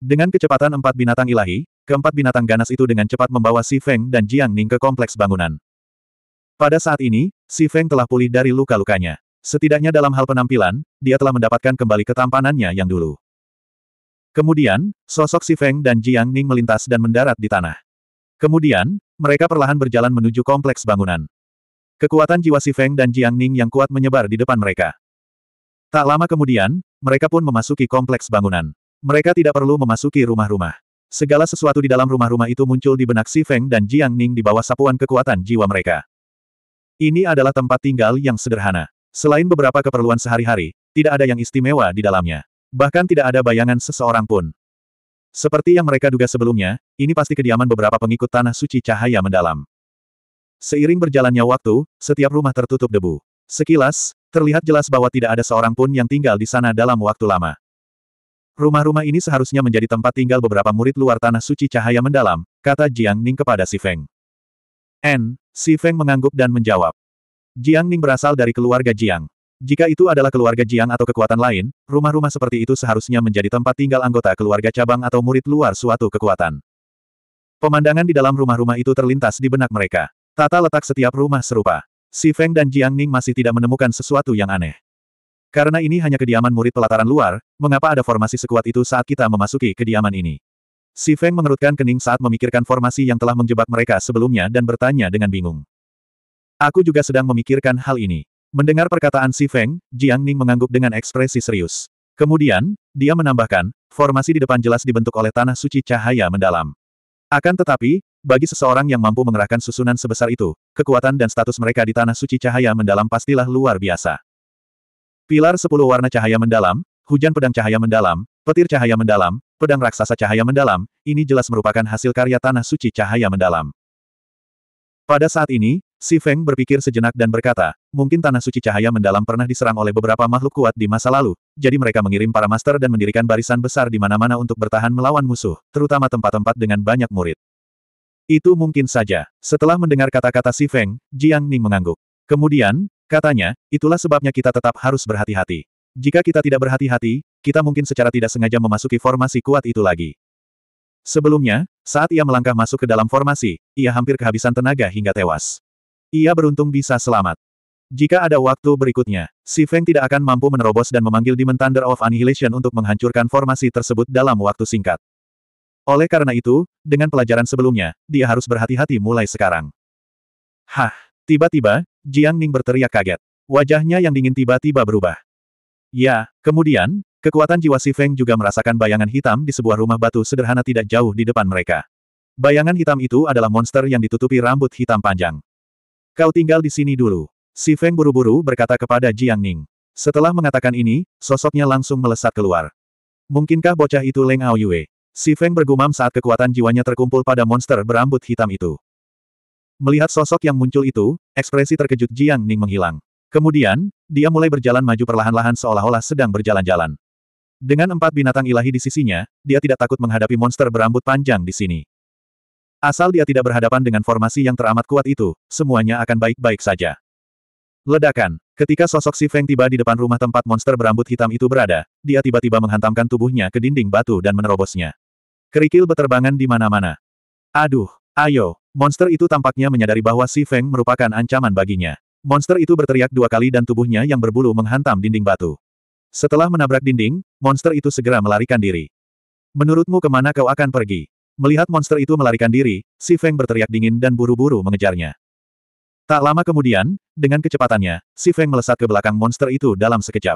Dengan kecepatan empat binatang ilahi, keempat binatang ganas itu dengan cepat membawa Si Feng dan Jiang Ning ke kompleks bangunan. Pada saat ini, Si Feng telah pulih dari luka-lukanya. Setidaknya dalam hal penampilan, dia telah mendapatkan kembali ketampanannya yang dulu. Kemudian, sosok Si Feng dan Jiang Ning melintas dan mendarat di tanah. Kemudian, mereka perlahan berjalan menuju kompleks bangunan. Kekuatan jiwa Si Feng dan Jiang Ning yang kuat menyebar di depan mereka. Tak lama kemudian, mereka pun memasuki kompleks bangunan. Mereka tidak perlu memasuki rumah-rumah. Segala sesuatu di dalam rumah-rumah itu muncul di benak Si Feng dan Jiang Ning di bawah sapuan kekuatan jiwa mereka. Ini adalah tempat tinggal yang sederhana. Selain beberapa keperluan sehari-hari, tidak ada yang istimewa di dalamnya. Bahkan tidak ada bayangan seseorang pun. Seperti yang mereka duga sebelumnya, ini pasti kediaman beberapa pengikut tanah suci cahaya mendalam. Seiring berjalannya waktu, setiap rumah tertutup debu. Sekilas, terlihat jelas bahwa tidak ada seorang pun yang tinggal di sana dalam waktu lama. Rumah-rumah ini seharusnya menjadi tempat tinggal beberapa murid luar tanah suci cahaya mendalam, kata Jiang Ning kepada Si Feng. N. Si Feng mengangguk dan menjawab. Jiang Ning berasal dari keluarga Jiang. Jika itu adalah keluarga Jiang atau kekuatan lain, rumah-rumah seperti itu seharusnya menjadi tempat tinggal anggota keluarga cabang atau murid luar suatu kekuatan. Pemandangan di dalam rumah-rumah itu terlintas di benak mereka. Tata letak setiap rumah serupa. Si Feng dan Jiang Ning masih tidak menemukan sesuatu yang aneh. Karena ini hanya kediaman murid pelataran luar, mengapa ada formasi sekuat itu saat kita memasuki kediaman ini? Si Feng mengerutkan kening saat memikirkan formasi yang telah menjebak mereka sebelumnya dan bertanya dengan bingung. Aku juga sedang memikirkan hal ini. Mendengar perkataan Si Feng, Jiang Ning mengangguk dengan ekspresi serius. Kemudian, dia menambahkan, formasi di depan jelas dibentuk oleh tanah suci cahaya mendalam. Akan tetapi, bagi seseorang yang mampu mengerahkan susunan sebesar itu, kekuatan dan status mereka di tanah suci cahaya mendalam pastilah luar biasa. Pilar sepuluh warna cahaya mendalam, hujan pedang cahaya mendalam, petir cahaya mendalam, pedang raksasa cahaya mendalam, ini jelas merupakan hasil karya tanah suci cahaya mendalam. Pada saat ini, Si Feng berpikir sejenak dan berkata, mungkin Tanah Suci Cahaya Mendalam pernah diserang oleh beberapa makhluk kuat di masa lalu, jadi mereka mengirim para master dan mendirikan barisan besar di mana-mana untuk bertahan melawan musuh, terutama tempat-tempat dengan banyak murid. Itu mungkin saja. Setelah mendengar kata-kata Si Feng, Jiang Ning mengangguk. Kemudian, Katanya, itulah sebabnya kita tetap harus berhati-hati. Jika kita tidak berhati-hati, kita mungkin secara tidak sengaja memasuki formasi kuat itu lagi. Sebelumnya, saat ia melangkah masuk ke dalam formasi, ia hampir kehabisan tenaga hingga tewas. Ia beruntung bisa selamat. Jika ada waktu berikutnya, Si Feng tidak akan mampu menerobos dan memanggil Demon Thunder of Annihilation untuk menghancurkan formasi tersebut dalam waktu singkat. Oleh karena itu, dengan pelajaran sebelumnya, dia harus berhati-hati mulai sekarang. Hah, tiba-tiba, Jiang Ning berteriak kaget. Wajahnya yang dingin tiba-tiba berubah. Ya, kemudian, kekuatan jiwa Si Feng juga merasakan bayangan hitam di sebuah rumah batu sederhana tidak jauh di depan mereka. Bayangan hitam itu adalah monster yang ditutupi rambut hitam panjang. Kau tinggal di sini dulu. Si Feng buru-buru berkata kepada Jiang Ning. Setelah mengatakan ini, sosoknya langsung melesat keluar. Mungkinkah bocah itu Leng Ao Si Feng bergumam saat kekuatan jiwanya terkumpul pada monster berambut hitam itu. Melihat sosok yang muncul itu, ekspresi terkejut Jiang Ning menghilang. Kemudian, dia mulai berjalan maju perlahan-lahan seolah-olah sedang berjalan-jalan. Dengan empat binatang ilahi di sisinya, dia tidak takut menghadapi monster berambut panjang di sini. Asal dia tidak berhadapan dengan formasi yang teramat kuat itu, semuanya akan baik-baik saja. Ledakan. Ketika sosok Si Feng tiba di depan rumah tempat monster berambut hitam itu berada, dia tiba-tiba menghantamkan tubuhnya ke dinding batu dan menerobosnya. Kerikil beterbangan di mana-mana. Aduh! Ayo, monster itu tampaknya menyadari bahwa Si Feng merupakan ancaman baginya. Monster itu berteriak dua kali dan tubuhnya yang berbulu menghantam dinding batu. Setelah menabrak dinding, monster itu segera melarikan diri. Menurutmu kemana kau akan pergi? Melihat monster itu melarikan diri, Si Feng berteriak dingin dan buru-buru mengejarnya. Tak lama kemudian, dengan kecepatannya, Si Feng melesat ke belakang monster itu dalam sekejap.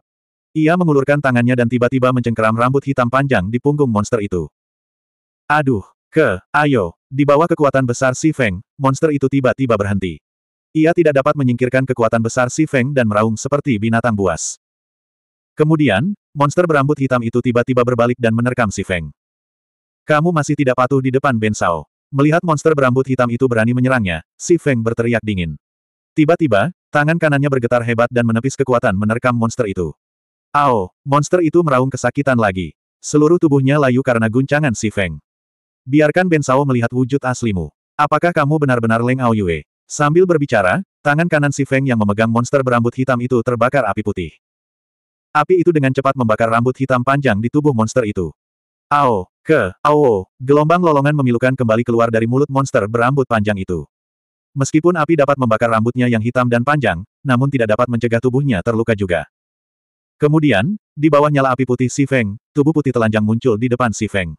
Ia mengulurkan tangannya dan tiba-tiba mencengkeram rambut hitam panjang di punggung monster itu. Aduh! Ke, ayo, di bawah kekuatan besar Si Feng, monster itu tiba-tiba berhenti. Ia tidak dapat menyingkirkan kekuatan besar Si Feng dan meraung seperti binatang buas. Kemudian, monster berambut hitam itu tiba-tiba berbalik dan menerkam Si Feng. Kamu masih tidak patuh di depan Ben Sao. Melihat monster berambut hitam itu berani menyerangnya, Si Feng berteriak dingin. Tiba-tiba, tangan kanannya bergetar hebat dan menepis kekuatan menerkam monster itu. Ao, monster itu meraung kesakitan lagi. Seluruh tubuhnya layu karena guncangan Si Feng. Biarkan Ben Sao melihat wujud aslimu. Apakah kamu benar-benar Leng Ao Yue? Sambil berbicara, tangan kanan si Feng yang memegang monster berambut hitam itu terbakar api putih. Api itu dengan cepat membakar rambut hitam panjang di tubuh monster itu. Ao, ke, ao, gelombang lolongan memilukan kembali keluar dari mulut monster berambut panjang itu. Meskipun api dapat membakar rambutnya yang hitam dan panjang, namun tidak dapat mencegah tubuhnya terluka juga. Kemudian, di bawah nyala api putih si Feng, tubuh putih telanjang muncul di depan si Feng.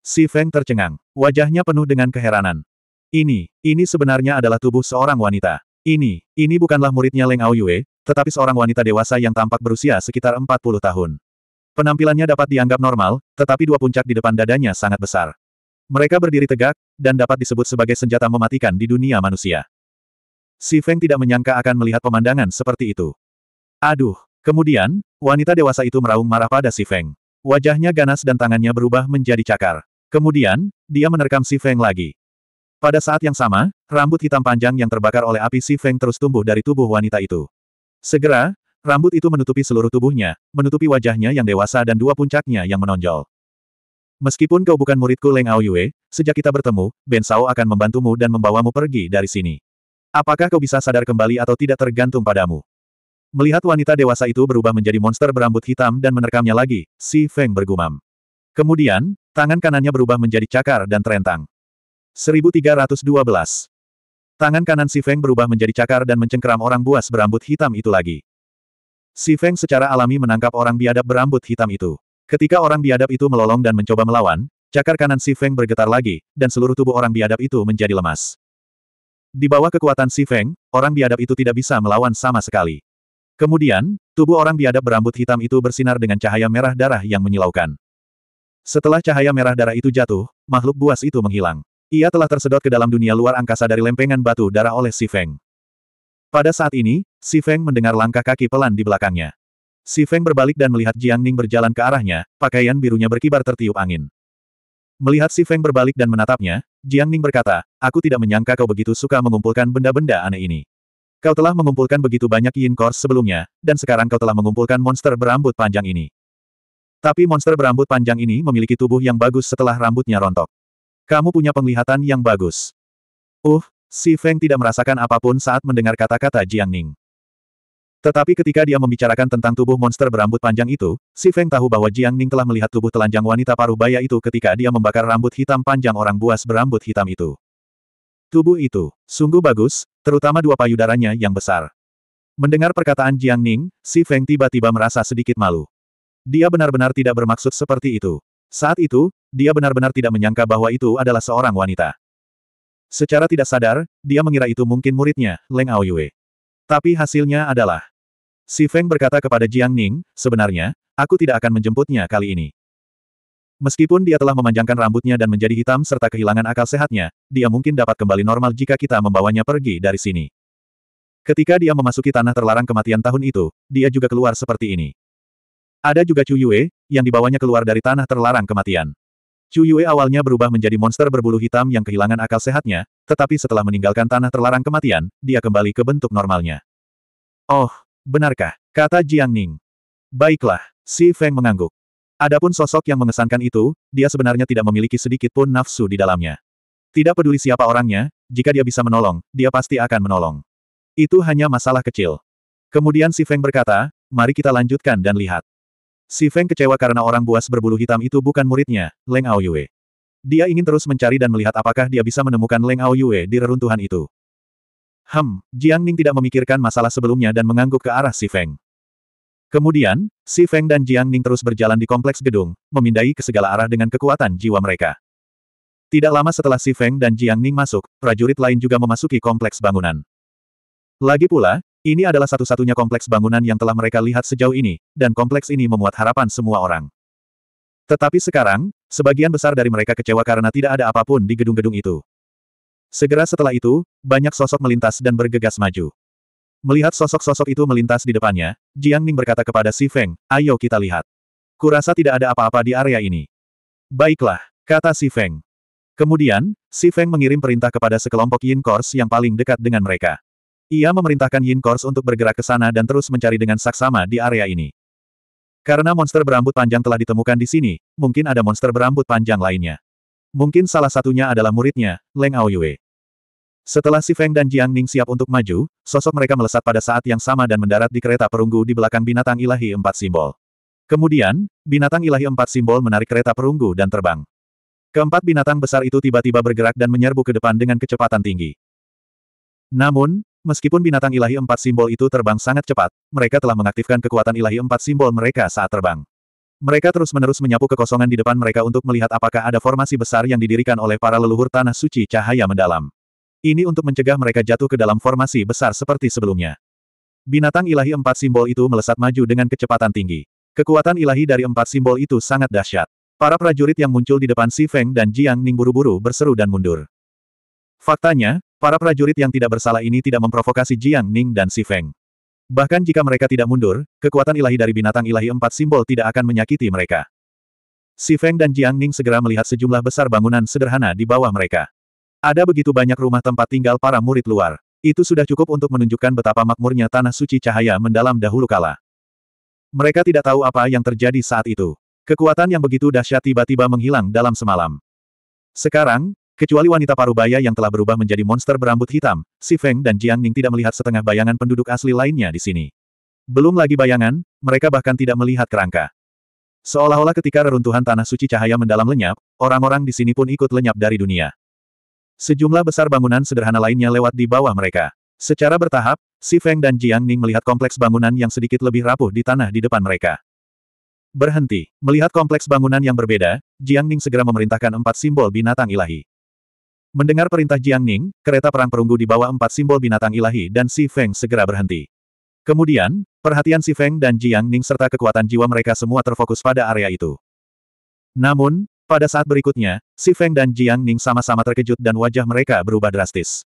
Si Feng tercengang. Wajahnya penuh dengan keheranan. Ini, ini sebenarnya adalah tubuh seorang wanita. Ini, ini bukanlah muridnya Leng Aoyue, tetapi seorang wanita dewasa yang tampak berusia sekitar 40 tahun. Penampilannya dapat dianggap normal, tetapi dua puncak di depan dadanya sangat besar. Mereka berdiri tegak, dan dapat disebut sebagai senjata mematikan di dunia manusia. Si Feng tidak menyangka akan melihat pemandangan seperti itu. Aduh, Kemudian, wanita dewasa itu meraung marah pada si Feng. Wajahnya ganas dan tangannya berubah menjadi cakar. Kemudian, dia menerkam Si Feng lagi. Pada saat yang sama, rambut hitam panjang yang terbakar oleh api Si Feng terus tumbuh dari tubuh wanita itu. Segera, rambut itu menutupi seluruh tubuhnya, menutupi wajahnya yang dewasa dan dua puncaknya yang menonjol. Meskipun kau bukan muridku Leng Aoyue, sejak kita bertemu, Ben Sao akan membantumu dan membawamu pergi dari sini. Apakah kau bisa sadar kembali atau tidak tergantung padamu? Melihat wanita dewasa itu berubah menjadi monster berambut hitam dan menerkamnya lagi, Si Feng bergumam. Kemudian, tangan kanannya berubah menjadi cakar dan terentang. 1312. Tangan kanan Si Feng berubah menjadi cakar dan mencengkeram orang buas berambut hitam itu lagi. Si Feng secara alami menangkap orang biadab berambut hitam itu. Ketika orang biadab itu melolong dan mencoba melawan, cakar kanan Si Feng bergetar lagi, dan seluruh tubuh orang biadab itu menjadi lemas. Di bawah kekuatan Si Feng, orang biadab itu tidak bisa melawan sama sekali. Kemudian, tubuh orang biadab berambut hitam itu bersinar dengan cahaya merah darah yang menyilaukan. Setelah cahaya merah darah itu jatuh, makhluk buas itu menghilang. Ia telah tersedot ke dalam dunia luar angkasa dari lempengan batu darah oleh Si Feng. Pada saat ini, Si Feng mendengar langkah kaki pelan di belakangnya. Si Feng berbalik dan melihat Jiang Ning berjalan ke arahnya, pakaian birunya berkibar tertiup angin. Melihat Si Feng berbalik dan menatapnya, Jiang Ning berkata, Aku tidak menyangka kau begitu suka mengumpulkan benda-benda aneh ini. Kau telah mengumpulkan begitu banyak yin kors sebelumnya, dan sekarang kau telah mengumpulkan monster berambut panjang ini. Tapi monster berambut panjang ini memiliki tubuh yang bagus setelah rambutnya rontok. Kamu punya penglihatan yang bagus. Uh, si Feng tidak merasakan apapun saat mendengar kata-kata Jiang Ning. Tetapi ketika dia membicarakan tentang tubuh monster berambut panjang itu, si Feng tahu bahwa Jiang Ning telah melihat tubuh telanjang wanita paruh baya itu ketika dia membakar rambut hitam panjang orang buas berambut hitam itu. Tubuh itu, sungguh bagus, terutama dua payudaranya yang besar. Mendengar perkataan Jiang Ning, si Feng tiba-tiba merasa sedikit malu. Dia benar-benar tidak bermaksud seperti itu. Saat itu, dia benar-benar tidak menyangka bahwa itu adalah seorang wanita. Secara tidak sadar, dia mengira itu mungkin muridnya, Leng Aoyue. Tapi hasilnya adalah. Si Feng berkata kepada Jiang Ning, sebenarnya, aku tidak akan menjemputnya kali ini. Meskipun dia telah memanjangkan rambutnya dan menjadi hitam serta kehilangan akal sehatnya, dia mungkin dapat kembali normal jika kita membawanya pergi dari sini. Ketika dia memasuki tanah terlarang kematian tahun itu, dia juga keluar seperti ini. Ada juga Chu Yue, yang dibawanya keluar dari tanah terlarang kematian. Chu Yue awalnya berubah menjadi monster berbulu hitam yang kehilangan akal sehatnya, tetapi setelah meninggalkan tanah terlarang kematian, dia kembali ke bentuk normalnya. Oh, benarkah? Kata Jiang Ning. Baiklah, Si Feng mengangguk. Adapun sosok yang mengesankan itu, dia sebenarnya tidak memiliki sedikit pun nafsu di dalamnya. Tidak peduli siapa orangnya, jika dia bisa menolong, dia pasti akan menolong. Itu hanya masalah kecil. Kemudian Si Feng berkata, mari kita lanjutkan dan lihat. Si Feng kecewa karena orang buas berbulu hitam itu bukan muridnya, Leng Aoyue. Dia ingin terus mencari dan melihat apakah dia bisa menemukan Leng Aoyue di reruntuhan itu. Hem, Jiang Ning tidak memikirkan masalah sebelumnya dan mengangguk ke arah Si Feng. Kemudian, Si Feng dan Jiang Ning terus berjalan di kompleks gedung, memindai ke segala arah dengan kekuatan jiwa mereka. Tidak lama setelah Si Feng dan Jiang Ning masuk, prajurit lain juga memasuki kompleks bangunan. Lagi pula, ini adalah satu-satunya kompleks bangunan yang telah mereka lihat sejauh ini, dan kompleks ini memuat harapan semua orang. Tetapi sekarang, sebagian besar dari mereka kecewa karena tidak ada apapun di gedung-gedung itu. Segera setelah itu, banyak sosok melintas dan bergegas maju. Melihat sosok-sosok itu melintas di depannya, Jiang Ning berkata kepada Si Feng, ayo kita lihat. Kurasa tidak ada apa-apa di area ini. Baiklah, kata Si Feng. Kemudian, Si Feng mengirim perintah kepada sekelompok Yin Kors yang paling dekat dengan mereka. Ia memerintahkan Yin Kors untuk bergerak ke sana dan terus mencari dengan saksama di area ini. Karena monster berambut panjang telah ditemukan di sini, mungkin ada monster berambut panjang lainnya. Mungkin salah satunya adalah muridnya, Leng Aoyue. Setelah Si Feng dan Jiang Ning siap untuk maju, sosok mereka melesat pada saat yang sama dan mendarat di kereta perunggu di belakang binatang ilahi empat simbol. Kemudian, binatang ilahi empat simbol menarik kereta perunggu dan terbang. Keempat binatang besar itu tiba-tiba bergerak dan menyerbu ke depan dengan kecepatan tinggi. Namun, Meskipun binatang ilahi empat simbol itu terbang sangat cepat, mereka telah mengaktifkan kekuatan ilahi empat simbol mereka saat terbang. Mereka terus-menerus menyapu kekosongan di depan mereka untuk melihat apakah ada formasi besar yang didirikan oleh para leluhur tanah suci cahaya mendalam. Ini untuk mencegah mereka jatuh ke dalam formasi besar seperti sebelumnya. Binatang ilahi empat simbol itu melesat maju dengan kecepatan tinggi. Kekuatan ilahi dari empat simbol itu sangat dahsyat. Para prajurit yang muncul di depan Si Feng dan Jiang Ning buru-buru berseru dan mundur. Faktanya, Para prajurit yang tidak bersalah ini tidak memprovokasi Jiang Ning dan Si Feng. Bahkan jika mereka tidak mundur, kekuatan ilahi dari binatang ilahi empat simbol tidak akan menyakiti mereka. Si Feng dan Jiang Ning segera melihat sejumlah besar bangunan sederhana di bawah mereka. Ada begitu banyak rumah tempat tinggal para murid luar. Itu sudah cukup untuk menunjukkan betapa makmurnya tanah suci cahaya mendalam dahulu kala. Mereka tidak tahu apa yang terjadi saat itu. Kekuatan yang begitu dahsyat tiba-tiba menghilang dalam semalam. Sekarang, Kecuali wanita Parubaya yang telah berubah menjadi monster berambut hitam, Si Feng dan Jiang Ning tidak melihat setengah bayangan penduduk asli lainnya di sini. Belum lagi bayangan, mereka bahkan tidak melihat kerangka. Seolah-olah ketika reruntuhan tanah suci cahaya mendalam lenyap, orang-orang di sini pun ikut lenyap dari dunia. Sejumlah besar bangunan sederhana lainnya lewat di bawah mereka. Secara bertahap, Si Feng dan Jiang Ning melihat kompleks bangunan yang sedikit lebih rapuh di tanah di depan mereka. Berhenti. Melihat kompleks bangunan yang berbeda, Jiang Ning segera memerintahkan empat simbol binatang ilahi. Mendengar perintah Jiang Ning, kereta perang perunggu di bawah empat simbol binatang ilahi dan Si Feng segera berhenti. Kemudian, perhatian Si Feng dan Jiang Ning serta kekuatan jiwa mereka semua terfokus pada area itu. Namun, pada saat berikutnya, Si Feng dan Jiang Ning sama-sama terkejut dan wajah mereka berubah drastis.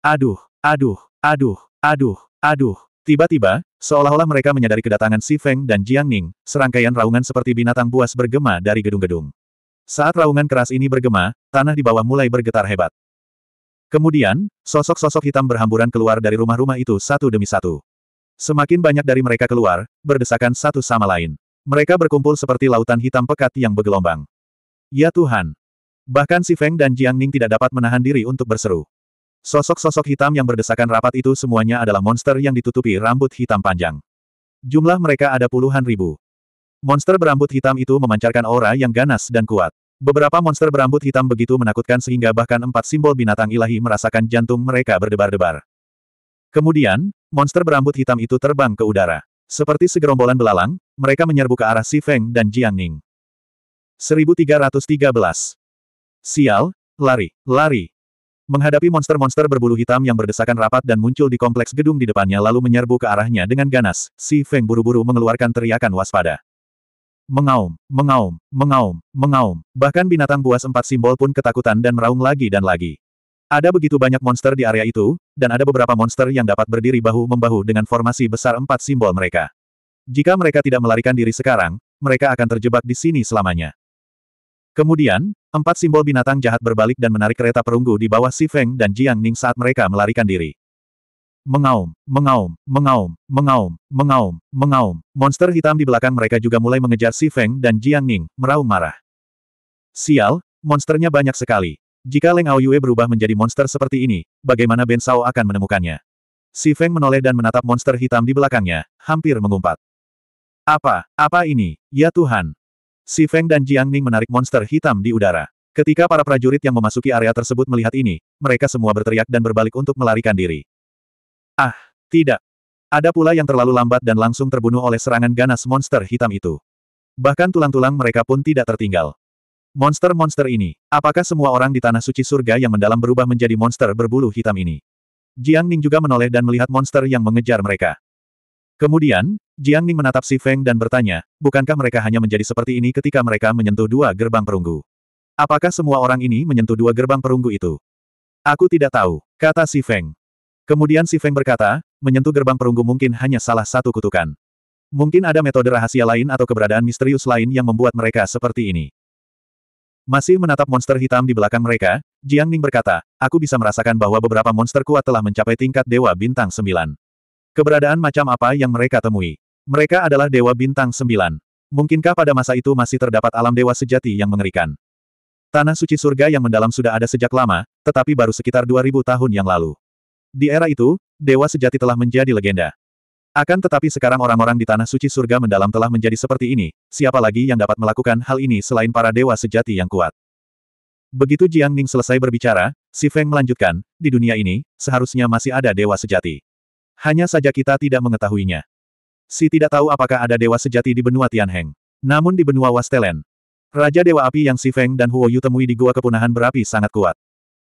Aduh, aduh, aduh, aduh, aduh. Tiba-tiba, seolah-olah mereka menyadari kedatangan Si Feng dan Jiang Ning, serangkaian raungan seperti binatang buas bergema dari gedung-gedung. Saat raungan keras ini bergema, tanah di bawah mulai bergetar hebat. Kemudian, sosok-sosok hitam berhamburan keluar dari rumah-rumah itu satu demi satu. Semakin banyak dari mereka keluar, berdesakan satu sama lain. Mereka berkumpul seperti lautan hitam pekat yang bergelombang. Ya Tuhan! Bahkan si Feng dan Jiang Ning tidak dapat menahan diri untuk berseru. Sosok-sosok hitam yang berdesakan rapat itu semuanya adalah monster yang ditutupi rambut hitam panjang. Jumlah mereka ada puluhan ribu. Monster berambut hitam itu memancarkan aura yang ganas dan kuat. Beberapa monster berambut hitam begitu menakutkan sehingga bahkan empat simbol binatang ilahi merasakan jantung mereka berdebar-debar. Kemudian, monster berambut hitam itu terbang ke udara. Seperti segerombolan belalang, mereka menyerbu ke arah Si Feng dan Jiang Ning. 1313. Sial, lari, lari. Menghadapi monster-monster berbulu hitam yang berdesakan rapat dan muncul di kompleks gedung di depannya lalu menyerbu ke arahnya dengan ganas, Si Feng buru-buru mengeluarkan teriakan waspada. Mengaum, mengaum, mengaum, mengaum. Bahkan binatang buas empat simbol pun ketakutan dan meraung lagi dan lagi. Ada begitu banyak monster di area itu, dan ada beberapa monster yang dapat berdiri bahu-membahu dengan formasi besar empat simbol mereka. Jika mereka tidak melarikan diri sekarang, mereka akan terjebak di sini selamanya. Kemudian, empat simbol binatang jahat berbalik dan menarik kereta perunggu di bawah Si Feng dan Jiang Ning saat mereka melarikan diri. Mengaum, mengaum, mengaum, mengaum, mengaum, mengaum. Monster hitam di belakang mereka juga mulai mengejar Si Feng dan Jiang Ning, meraung marah. Sial, monsternya banyak sekali. Jika Leng Ao berubah menjadi monster seperti ini, bagaimana Ben Sao akan menemukannya? Si Feng menoleh dan menatap monster hitam di belakangnya, hampir mengumpat. Apa, apa ini, ya Tuhan? Si Feng dan Jiang Ning menarik monster hitam di udara. Ketika para prajurit yang memasuki area tersebut melihat ini, mereka semua berteriak dan berbalik untuk melarikan diri. Ah, tidak. Ada pula yang terlalu lambat dan langsung terbunuh oleh serangan ganas monster hitam itu. Bahkan tulang-tulang mereka pun tidak tertinggal. Monster-monster ini, apakah semua orang di Tanah Suci Surga yang mendalam berubah menjadi monster berbulu hitam ini? Jiang Ning juga menoleh dan melihat monster yang mengejar mereka. Kemudian, Jiang Ning menatap Si Feng dan bertanya, bukankah mereka hanya menjadi seperti ini ketika mereka menyentuh dua gerbang perunggu? Apakah semua orang ini menyentuh dua gerbang perunggu itu? Aku tidak tahu, kata Si Feng. Kemudian Si Feng berkata, menyentuh gerbang perunggu mungkin hanya salah satu kutukan. Mungkin ada metode rahasia lain atau keberadaan misterius lain yang membuat mereka seperti ini. Masih menatap monster hitam di belakang mereka, Jiang Ning berkata, aku bisa merasakan bahwa beberapa monster kuat telah mencapai tingkat Dewa Bintang sembilan. Keberadaan macam apa yang mereka temui? Mereka adalah Dewa Bintang sembilan. Mungkinkah pada masa itu masih terdapat alam dewa sejati yang mengerikan? Tanah suci surga yang mendalam sudah ada sejak lama, tetapi baru sekitar 2000 tahun yang lalu. Di era itu, dewa sejati telah menjadi legenda. Akan tetapi sekarang orang-orang di Tanah Suci Surga Mendalam telah menjadi seperti ini, siapa lagi yang dapat melakukan hal ini selain para dewa sejati yang kuat. Begitu Jiang Ning selesai berbicara, Si Feng melanjutkan, di dunia ini, seharusnya masih ada dewa sejati. Hanya saja kita tidak mengetahuinya. Si tidak tahu apakah ada dewa sejati di benua Tianheng. Namun di benua Wastelen, Raja Dewa Api yang Si Feng dan Huo Yu temui di Gua Kepunahan Berapi sangat kuat.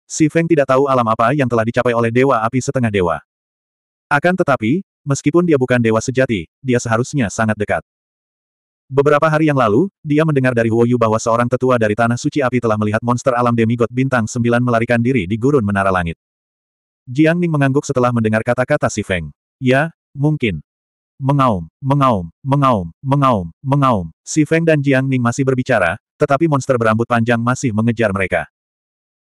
Si Feng tidak tahu alam apa yang telah dicapai oleh Dewa Api Setengah Dewa. Akan tetapi, meskipun dia bukan dewa sejati, dia seharusnya sangat dekat. Beberapa hari yang lalu, dia mendengar dari Huoyu bahwa seorang tetua dari Tanah Suci Api telah melihat monster alam demigod bintang sembilan melarikan diri di gurun menara langit. Jiang Ning mengangguk setelah mendengar kata-kata si Feng. Ya, mungkin. Mengaum, mengaum, mengaum, mengaum, mengaum. Si Feng dan Jiang Ning masih berbicara, tetapi monster berambut panjang masih mengejar mereka.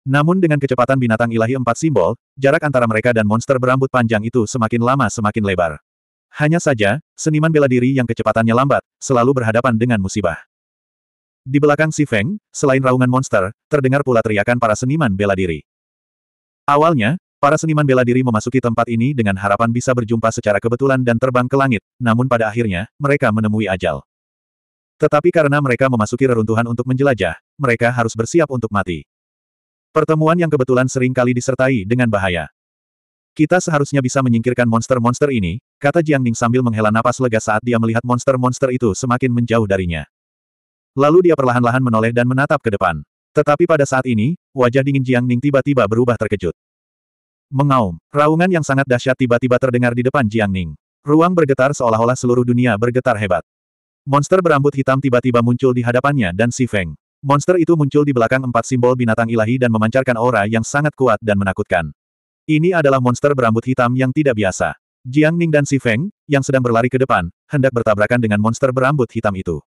Namun dengan kecepatan binatang ilahi empat simbol, jarak antara mereka dan monster berambut panjang itu semakin lama semakin lebar. Hanya saja, seniman bela diri yang kecepatannya lambat, selalu berhadapan dengan musibah. Di belakang si Feng, selain raungan monster, terdengar pula teriakan para seniman bela diri. Awalnya, para seniman bela diri memasuki tempat ini dengan harapan bisa berjumpa secara kebetulan dan terbang ke langit, namun pada akhirnya, mereka menemui ajal. Tetapi karena mereka memasuki reruntuhan untuk menjelajah, mereka harus bersiap untuk mati. Pertemuan yang kebetulan sering kali disertai dengan bahaya. Kita seharusnya bisa menyingkirkan monster-monster ini, kata Jiang Ning sambil menghela napas lega saat dia melihat monster-monster itu semakin menjauh darinya. Lalu dia perlahan-lahan menoleh dan menatap ke depan. Tetapi pada saat ini, wajah dingin Jiang Ning tiba-tiba berubah terkejut. Mengaum, raungan yang sangat dahsyat tiba-tiba terdengar di depan Jiang Ning. Ruang bergetar seolah-olah seluruh dunia bergetar hebat. Monster berambut hitam tiba-tiba muncul di hadapannya dan si Feng. Monster itu muncul di belakang empat simbol binatang ilahi dan memancarkan aura yang sangat kuat dan menakutkan. Ini adalah monster berambut hitam yang tidak biasa. Jiang Ning dan Si Feng, yang sedang berlari ke depan, hendak bertabrakan dengan monster berambut hitam itu.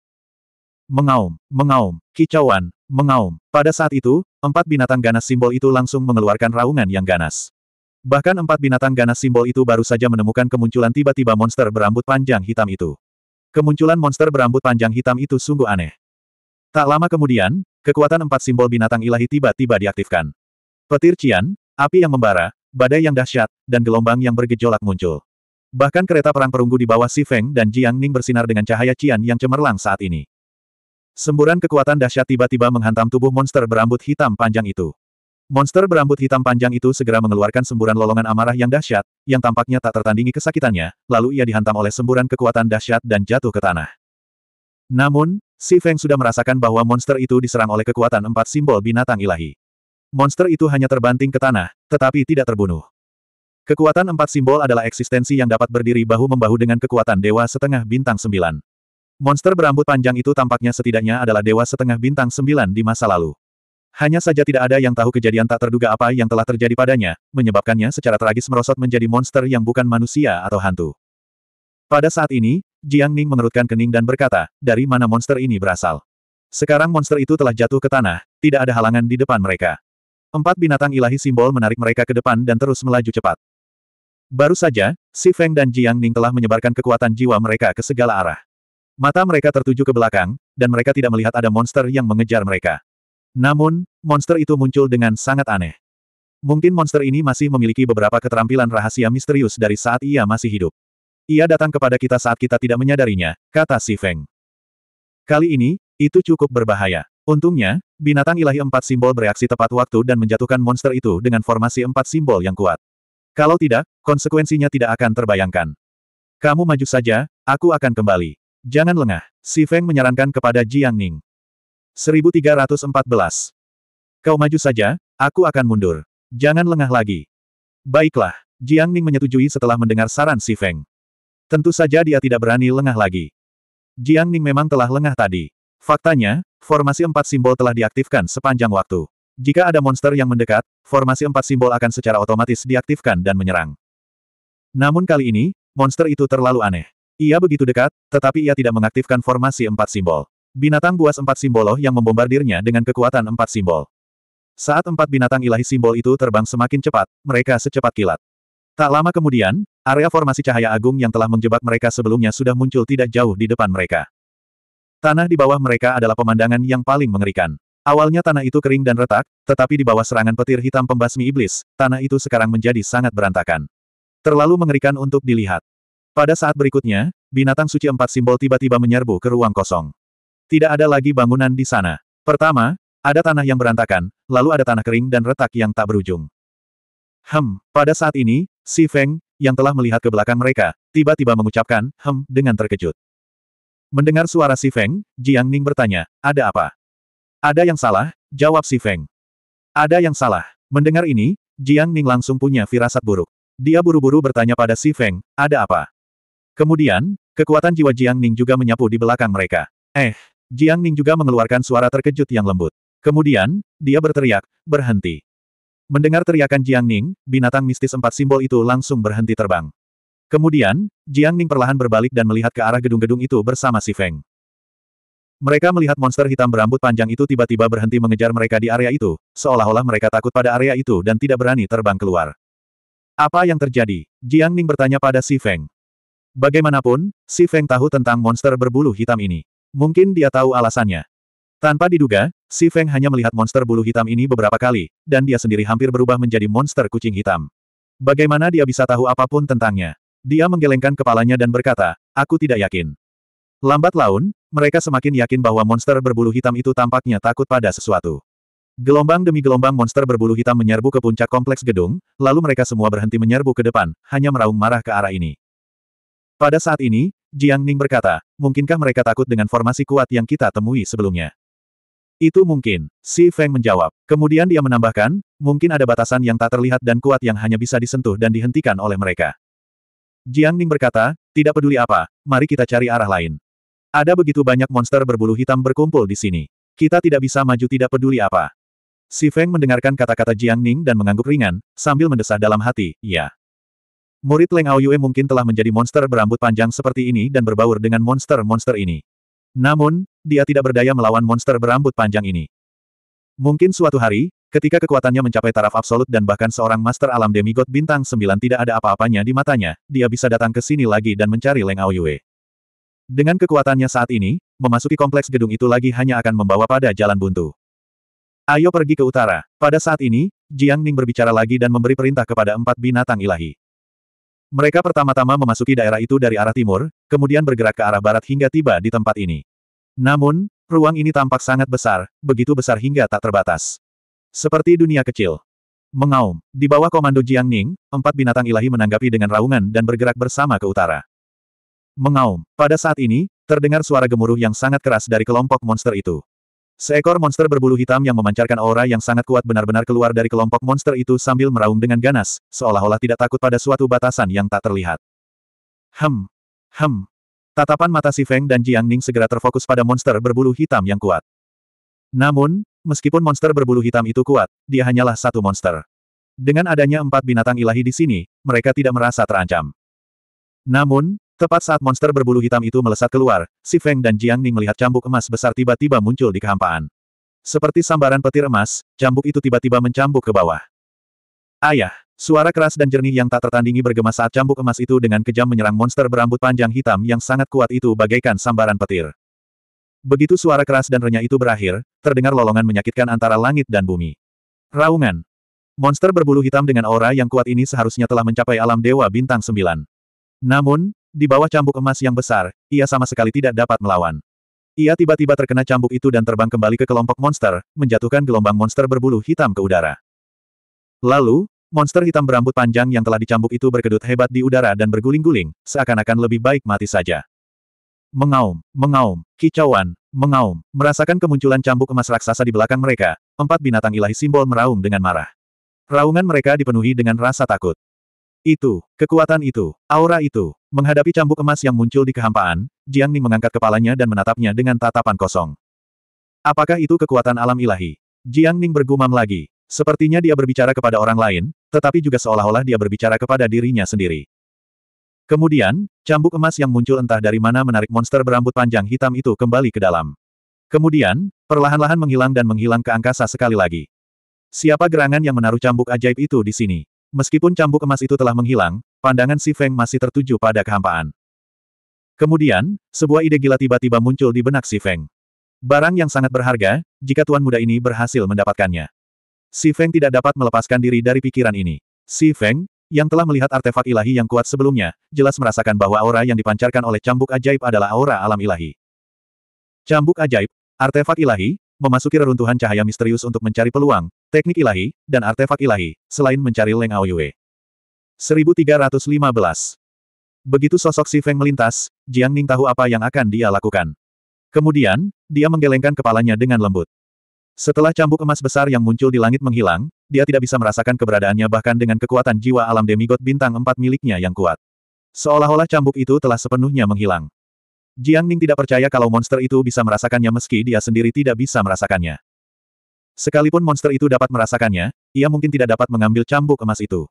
Mengaum, mengaum, kicauan, mengaum. Pada saat itu, empat binatang ganas simbol itu langsung mengeluarkan raungan yang ganas. Bahkan empat binatang ganas simbol itu baru saja menemukan kemunculan tiba-tiba monster berambut panjang hitam itu. Kemunculan monster berambut panjang hitam itu sungguh aneh. Tak lama kemudian, kekuatan empat simbol binatang ilahi tiba-tiba diaktifkan. Petir cian, api yang membara, badai yang dahsyat, dan gelombang yang bergejolak muncul. Bahkan kereta perang perunggu di bawah Si Feng dan Jiang Ning bersinar dengan cahaya cian yang cemerlang saat ini. Semburan kekuatan dahsyat tiba-tiba menghantam tubuh monster berambut hitam panjang itu. Monster berambut hitam panjang itu segera mengeluarkan semburan lolongan amarah yang dahsyat, yang tampaknya tak tertandingi kesakitannya, lalu ia dihantam oleh semburan kekuatan dahsyat dan jatuh ke tanah. Namun, Si Feng sudah merasakan bahwa monster itu diserang oleh kekuatan empat simbol binatang ilahi. Monster itu hanya terbanting ke tanah, tetapi tidak terbunuh. Kekuatan empat simbol adalah eksistensi yang dapat berdiri bahu-membahu dengan kekuatan Dewa Setengah Bintang Sembilan. Monster berambut panjang itu tampaknya setidaknya adalah Dewa Setengah Bintang Sembilan di masa lalu. Hanya saja tidak ada yang tahu kejadian tak terduga apa yang telah terjadi padanya, menyebabkannya secara tragis merosot menjadi monster yang bukan manusia atau hantu. Pada saat ini, Jiang Ning mengerutkan kening dan berkata, dari mana monster ini berasal. Sekarang monster itu telah jatuh ke tanah, tidak ada halangan di depan mereka. Empat binatang ilahi simbol menarik mereka ke depan dan terus melaju cepat. Baru saja, Si Feng dan Jiang Ning telah menyebarkan kekuatan jiwa mereka ke segala arah. Mata mereka tertuju ke belakang, dan mereka tidak melihat ada monster yang mengejar mereka. Namun, monster itu muncul dengan sangat aneh. Mungkin monster ini masih memiliki beberapa keterampilan rahasia misterius dari saat ia masih hidup. Ia datang kepada kita saat kita tidak menyadarinya, kata Si Feng. Kali ini, itu cukup berbahaya. Untungnya, binatang ilahi empat simbol bereaksi tepat waktu dan menjatuhkan monster itu dengan formasi empat simbol yang kuat. Kalau tidak, konsekuensinya tidak akan terbayangkan. Kamu maju saja, aku akan kembali. Jangan lengah, Si Feng menyarankan kepada Jiang Ning. 1314. Kau maju saja, aku akan mundur. Jangan lengah lagi. Baiklah, Jiang Ning menyetujui setelah mendengar saran Si Feng. Tentu saja dia tidak berani lengah lagi. Jiang Ning memang telah lengah tadi. Faktanya, formasi empat simbol telah diaktifkan sepanjang waktu. Jika ada monster yang mendekat, formasi empat simbol akan secara otomatis diaktifkan dan menyerang. Namun kali ini, monster itu terlalu aneh. Ia begitu dekat, tetapi ia tidak mengaktifkan formasi empat simbol. Binatang buas empat simboloh yang membombardirnya dengan kekuatan empat simbol. Saat empat binatang ilahi simbol itu terbang semakin cepat, mereka secepat kilat. Tak lama kemudian, Area formasi cahaya agung yang telah menjebak mereka sebelumnya sudah muncul tidak jauh di depan mereka. Tanah di bawah mereka adalah pemandangan yang paling mengerikan. Awalnya tanah itu kering dan retak, tetapi di bawah serangan petir hitam pembasmi iblis, tanah itu sekarang menjadi sangat berantakan. Terlalu mengerikan untuk dilihat. Pada saat berikutnya, binatang suci empat simbol tiba-tiba menyerbu ke ruang kosong. Tidak ada lagi bangunan di sana. Pertama, ada tanah yang berantakan, lalu ada tanah kering dan retak yang tak berujung. Hem, pada saat ini, Si Feng, yang telah melihat ke belakang mereka, tiba-tiba mengucapkan, hem, dengan terkejut. Mendengar suara si Feng, Jiang Ning bertanya, ada apa? Ada yang salah, jawab si Feng. Ada yang salah. Mendengar ini, Jiang Ning langsung punya firasat buruk. Dia buru-buru bertanya pada si Feng, ada apa? Kemudian, kekuatan jiwa Jiang Ning juga menyapu di belakang mereka. Eh, Jiang Ning juga mengeluarkan suara terkejut yang lembut. Kemudian, dia berteriak, berhenti. Mendengar teriakan Jiang Ning, binatang mistis empat simbol itu langsung berhenti terbang. Kemudian, Jiang Ning perlahan berbalik dan melihat ke arah gedung-gedung itu bersama si Feng. Mereka melihat monster hitam berambut panjang itu tiba-tiba berhenti mengejar mereka di area itu, seolah-olah mereka takut pada area itu dan tidak berani terbang keluar. Apa yang terjadi? Jiang Ning bertanya pada si Feng. Bagaimanapun, si Feng tahu tentang monster berbulu hitam ini. Mungkin dia tahu alasannya. Tanpa diduga, si Feng hanya melihat monster bulu hitam ini beberapa kali, dan dia sendiri hampir berubah menjadi monster kucing hitam. Bagaimana dia bisa tahu apapun tentangnya? Dia menggelengkan kepalanya dan berkata, aku tidak yakin. Lambat laun, mereka semakin yakin bahwa monster berbulu hitam itu tampaknya takut pada sesuatu. Gelombang demi gelombang monster berbulu hitam menyerbu ke puncak kompleks gedung, lalu mereka semua berhenti menyerbu ke depan, hanya meraung marah ke arah ini. Pada saat ini, Jiang Ning berkata, mungkinkah mereka takut dengan formasi kuat yang kita temui sebelumnya? Itu mungkin, Si Feng menjawab. Kemudian dia menambahkan, mungkin ada batasan yang tak terlihat dan kuat yang hanya bisa disentuh dan dihentikan oleh mereka. Jiang Ning berkata, tidak peduli apa, mari kita cari arah lain. Ada begitu banyak monster berbulu hitam berkumpul di sini. Kita tidak bisa maju tidak peduli apa. Si Feng mendengarkan kata-kata Jiang Ning dan mengangguk ringan, sambil mendesah dalam hati, ya. Murid Leng Aoyue mungkin telah menjadi monster berambut panjang seperti ini dan berbaur dengan monster-monster ini. Namun, dia tidak berdaya melawan monster berambut panjang ini. Mungkin suatu hari, ketika kekuatannya mencapai taraf absolut dan bahkan seorang master alam demigod bintang sembilan tidak ada apa-apanya di matanya, dia bisa datang ke sini lagi dan mencari Leng Aoyue. Dengan kekuatannya saat ini, memasuki kompleks gedung itu lagi hanya akan membawa pada jalan buntu. Ayo pergi ke utara. Pada saat ini, Jiang Ning berbicara lagi dan memberi perintah kepada empat binatang ilahi. Mereka pertama-tama memasuki daerah itu dari arah timur, kemudian bergerak ke arah barat hingga tiba di tempat ini. Namun, ruang ini tampak sangat besar, begitu besar hingga tak terbatas. Seperti dunia kecil. Mengaum, di bawah komando Jiang Ning, empat binatang ilahi menanggapi dengan raungan dan bergerak bersama ke utara. Mengaum, pada saat ini, terdengar suara gemuruh yang sangat keras dari kelompok monster itu. Seekor monster berbulu hitam yang memancarkan aura yang sangat kuat benar-benar keluar dari kelompok monster itu sambil meraung dengan ganas, seolah-olah tidak takut pada suatu batasan yang tak terlihat. Hem. Hem. Tatapan mata si Feng dan Jiang Ning segera terfokus pada monster berbulu hitam yang kuat. Namun, meskipun monster berbulu hitam itu kuat, dia hanyalah satu monster. Dengan adanya empat binatang ilahi di sini, mereka tidak merasa terancam. Namun, Tepat saat monster berbulu hitam itu melesat keluar, si Feng dan Jiang Ning melihat cambuk emas besar tiba-tiba muncul di kehampaan. Seperti sambaran petir emas, cambuk itu tiba-tiba mencambuk ke bawah. Ayah, suara keras dan jernih yang tak tertandingi bergema saat cambuk emas itu dengan kejam menyerang monster berambut panjang hitam yang sangat kuat itu bagaikan sambaran petir. Begitu suara keras dan renyah itu berakhir, terdengar lolongan menyakitkan antara langit dan bumi. Raungan. Monster berbulu hitam dengan aura yang kuat ini seharusnya telah mencapai alam dewa bintang sembilan. Namun, di bawah cambuk emas yang besar, ia sama sekali tidak dapat melawan. Ia tiba-tiba terkena cambuk itu dan terbang kembali ke kelompok monster, menjatuhkan gelombang monster berbulu hitam ke udara. Lalu, monster hitam berambut panjang yang telah dicambuk itu berkedut hebat di udara dan berguling-guling, seakan-akan lebih baik mati saja. Mengaum, mengaum, kicauan, mengaum, merasakan kemunculan cambuk emas raksasa di belakang mereka, empat binatang ilahi simbol meraung dengan marah. Raungan mereka dipenuhi dengan rasa takut. Itu, kekuatan itu, aura itu, Menghadapi cambuk emas yang muncul di kehampaan, Jiang Ning mengangkat kepalanya dan menatapnya dengan tatapan kosong. Apakah itu kekuatan alam ilahi? Jiang Ning bergumam lagi. Sepertinya dia berbicara kepada orang lain, tetapi juga seolah-olah dia berbicara kepada dirinya sendiri. Kemudian, cambuk emas yang muncul entah dari mana menarik monster berambut panjang hitam itu kembali ke dalam. Kemudian, perlahan-lahan menghilang dan menghilang ke angkasa sekali lagi. Siapa gerangan yang menaruh cambuk ajaib itu di sini? Meskipun cambuk emas itu telah menghilang, Pandangan Si Feng masih tertuju pada kehampaan. Kemudian, sebuah ide gila tiba-tiba muncul di benak Si Feng. Barang yang sangat berharga, jika tuan muda ini berhasil mendapatkannya. Si Feng tidak dapat melepaskan diri dari pikiran ini. Si Feng, yang telah melihat artefak ilahi yang kuat sebelumnya, jelas merasakan bahwa aura yang dipancarkan oleh cambuk ajaib adalah aura alam ilahi. Cambuk ajaib, artefak ilahi, memasuki reruntuhan cahaya misterius untuk mencari peluang, teknik ilahi, dan artefak ilahi, selain mencari Leng Aoyue. 1315. Begitu sosok Si Feng melintas, Jiang Ning tahu apa yang akan dia lakukan. Kemudian, dia menggelengkan kepalanya dengan lembut. Setelah cambuk emas besar yang muncul di langit menghilang, dia tidak bisa merasakan keberadaannya bahkan dengan kekuatan jiwa alam demigod bintang empat miliknya yang kuat. Seolah-olah cambuk itu telah sepenuhnya menghilang. Jiang Ning tidak percaya kalau monster itu bisa merasakannya meski dia sendiri tidak bisa merasakannya. Sekalipun monster itu dapat merasakannya, ia mungkin tidak dapat mengambil cambuk emas itu.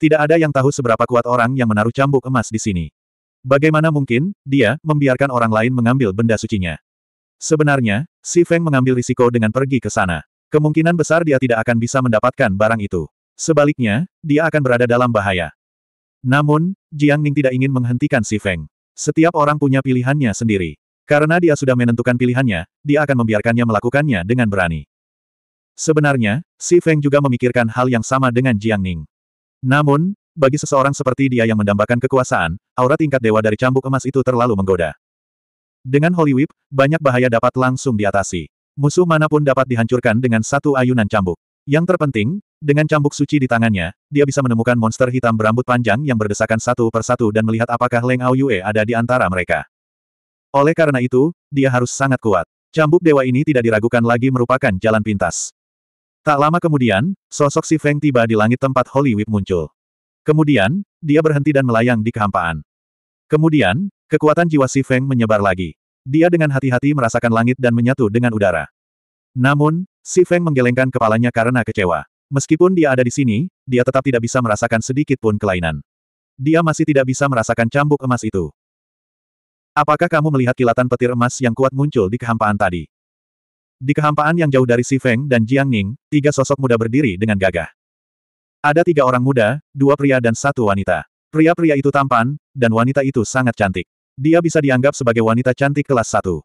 Tidak ada yang tahu seberapa kuat orang yang menaruh cambuk emas di sini. Bagaimana mungkin, dia, membiarkan orang lain mengambil benda sucinya. Sebenarnya, Si Feng mengambil risiko dengan pergi ke sana. Kemungkinan besar dia tidak akan bisa mendapatkan barang itu. Sebaliknya, dia akan berada dalam bahaya. Namun, Jiang Ning tidak ingin menghentikan Si Feng. Setiap orang punya pilihannya sendiri. Karena dia sudah menentukan pilihannya, dia akan membiarkannya melakukannya dengan berani. Sebenarnya, Si Feng juga memikirkan hal yang sama dengan Jiang Ning. Namun, bagi seseorang seperti dia yang mendambakan kekuasaan, aura tingkat dewa dari cambuk emas itu terlalu menggoda. Dengan Holy Whip, banyak bahaya dapat langsung diatasi. Musuh manapun dapat dihancurkan dengan satu ayunan cambuk. Yang terpenting, dengan cambuk suci di tangannya, dia bisa menemukan monster hitam berambut panjang yang berdesakan satu persatu dan melihat apakah Leng Ao Yue ada di antara mereka. Oleh karena itu, dia harus sangat kuat. Cambuk dewa ini tidak diragukan lagi merupakan jalan pintas. Tak lama kemudian, sosok si Feng tiba di langit tempat Holy Whip muncul. Kemudian, dia berhenti dan melayang di kehampaan. Kemudian, kekuatan jiwa si Feng menyebar lagi. Dia dengan hati-hati merasakan langit dan menyatu dengan udara. Namun, si Feng menggelengkan kepalanya karena kecewa. Meskipun dia ada di sini, dia tetap tidak bisa merasakan sedikit pun kelainan. Dia masih tidak bisa merasakan cambuk emas itu. Apakah kamu melihat kilatan petir emas yang kuat muncul di kehampaan tadi? Di kehampaan yang jauh dari Si Feng dan Jiang Ning, tiga sosok muda berdiri dengan gagah. Ada tiga orang muda, dua pria dan satu wanita. Pria-pria itu tampan, dan wanita itu sangat cantik. Dia bisa dianggap sebagai wanita cantik kelas satu.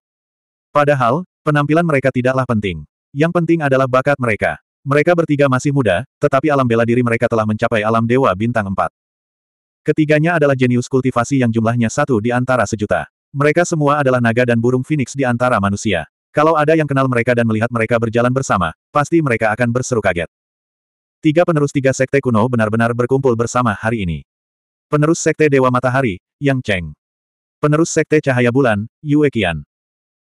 Padahal, penampilan mereka tidaklah penting. Yang penting adalah bakat mereka. Mereka bertiga masih muda, tetapi alam bela diri mereka telah mencapai alam dewa bintang empat. Ketiganya adalah jenius kultivasi yang jumlahnya satu di antara sejuta. Mereka semua adalah naga dan burung phoenix di antara manusia. Kalau ada yang kenal mereka dan melihat mereka berjalan bersama, pasti mereka akan berseru kaget. Tiga penerus tiga sekte kuno benar-benar berkumpul bersama hari ini. Penerus sekte Dewa Matahari, Yang Cheng. Penerus sekte Cahaya Bulan, Yue Qian.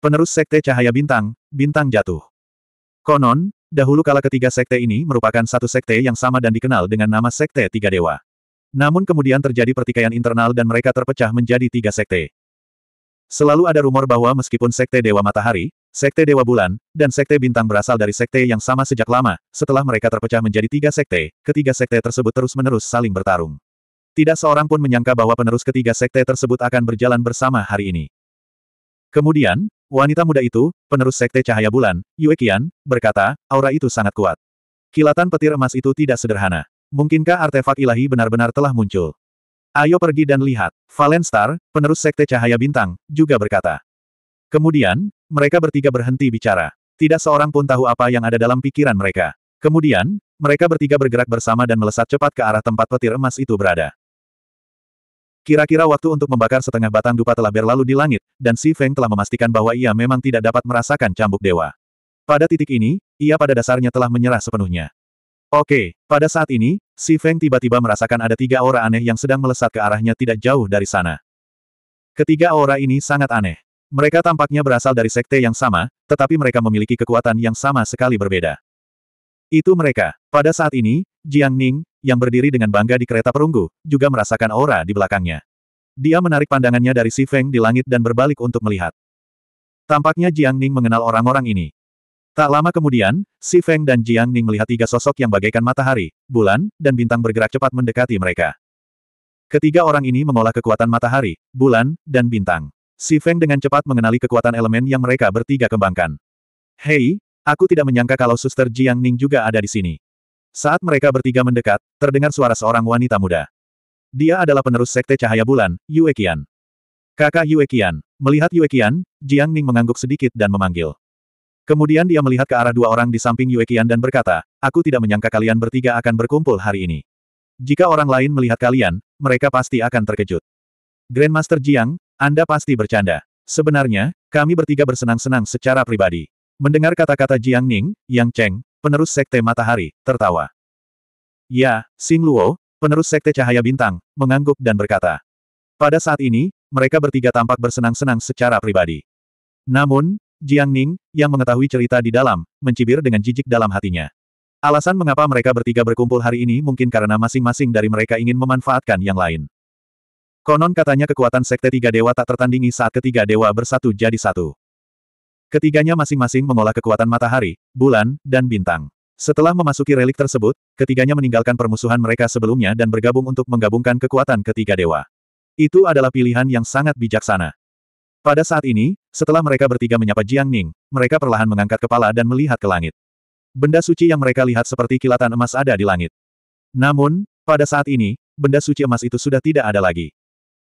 Penerus sekte Cahaya Bintang, Bintang Jatuh. Konon, dahulu kala ketiga sekte ini merupakan satu sekte yang sama dan dikenal dengan nama Sekte Tiga Dewa. Namun kemudian terjadi pertikaian internal dan mereka terpecah menjadi tiga sekte. Selalu ada rumor bahwa meskipun Sekte Dewa Matahari, Sekte Dewa Bulan, dan Sekte Bintang berasal dari sekte yang sama sejak lama, setelah mereka terpecah menjadi tiga sekte, ketiga sekte tersebut terus-menerus saling bertarung. Tidak seorang pun menyangka bahwa penerus ketiga sekte tersebut akan berjalan bersama hari ini. Kemudian, wanita muda itu, penerus Sekte Cahaya Bulan, Yue Qian, berkata, aura itu sangat kuat. Kilatan petir emas itu tidak sederhana. Mungkinkah artefak ilahi benar-benar telah muncul? Ayo pergi dan lihat. Valenstar, penerus Sekte Cahaya Bintang, juga berkata. Kemudian, mereka bertiga berhenti bicara. Tidak seorang pun tahu apa yang ada dalam pikiran mereka. Kemudian, mereka bertiga bergerak bersama dan melesat cepat ke arah tempat petir emas itu berada. Kira-kira waktu untuk membakar setengah batang dupa telah berlalu di langit, dan Si Feng telah memastikan bahwa ia memang tidak dapat merasakan cambuk dewa. Pada titik ini, ia pada dasarnya telah menyerah sepenuhnya. Oke, pada saat ini, Si Feng tiba-tiba merasakan ada tiga aura aneh yang sedang melesat ke arahnya tidak jauh dari sana. Ketiga aura ini sangat aneh. Mereka tampaknya berasal dari sekte yang sama, tetapi mereka memiliki kekuatan yang sama sekali berbeda. Itu mereka. Pada saat ini, Jiang Ning, yang berdiri dengan bangga di kereta perunggu, juga merasakan aura di belakangnya. Dia menarik pandangannya dari Si Feng di langit dan berbalik untuk melihat. Tampaknya Jiang Ning mengenal orang-orang ini. Tak lama kemudian, Si Feng dan Jiang Ning melihat tiga sosok yang bagaikan matahari, bulan, dan bintang bergerak cepat mendekati mereka. Ketiga orang ini mengolah kekuatan matahari, bulan, dan bintang. Si Feng dengan cepat mengenali kekuatan elemen yang mereka bertiga kembangkan. Hei, aku tidak menyangka kalau suster Jiang Ning juga ada di sini. Saat mereka bertiga mendekat, terdengar suara seorang wanita muda. Dia adalah penerus Sekte Cahaya Bulan, Yue Qian. Kakak Yue Qian. Melihat Yue Qian, Jiang Ning mengangguk sedikit dan memanggil. Kemudian dia melihat ke arah dua orang di samping Yue Qian dan berkata, aku tidak menyangka kalian bertiga akan berkumpul hari ini. Jika orang lain melihat kalian, mereka pasti akan terkejut. Grandmaster Jiang, anda pasti bercanda. Sebenarnya, kami bertiga bersenang-senang secara pribadi. Mendengar kata-kata Jiang Ning, Yang Cheng, penerus Sekte Matahari, tertawa. Ya, Sing Luo, penerus Sekte Cahaya Bintang, mengangguk dan berkata. Pada saat ini, mereka bertiga tampak bersenang-senang secara pribadi. Namun, Jiang Ning, yang mengetahui cerita di dalam, mencibir dengan jijik dalam hatinya. Alasan mengapa mereka bertiga berkumpul hari ini mungkin karena masing-masing dari mereka ingin memanfaatkan yang lain. Konon katanya kekuatan Sekte Tiga Dewa tak tertandingi saat ketiga dewa bersatu jadi satu. Ketiganya masing-masing mengolah kekuatan matahari, bulan, dan bintang. Setelah memasuki relik tersebut, ketiganya meninggalkan permusuhan mereka sebelumnya dan bergabung untuk menggabungkan kekuatan ketiga dewa. Itu adalah pilihan yang sangat bijaksana. Pada saat ini, setelah mereka bertiga menyapa Jiang Ning, mereka perlahan mengangkat kepala dan melihat ke langit. Benda suci yang mereka lihat seperti kilatan emas ada di langit. Namun, pada saat ini, benda suci emas itu sudah tidak ada lagi.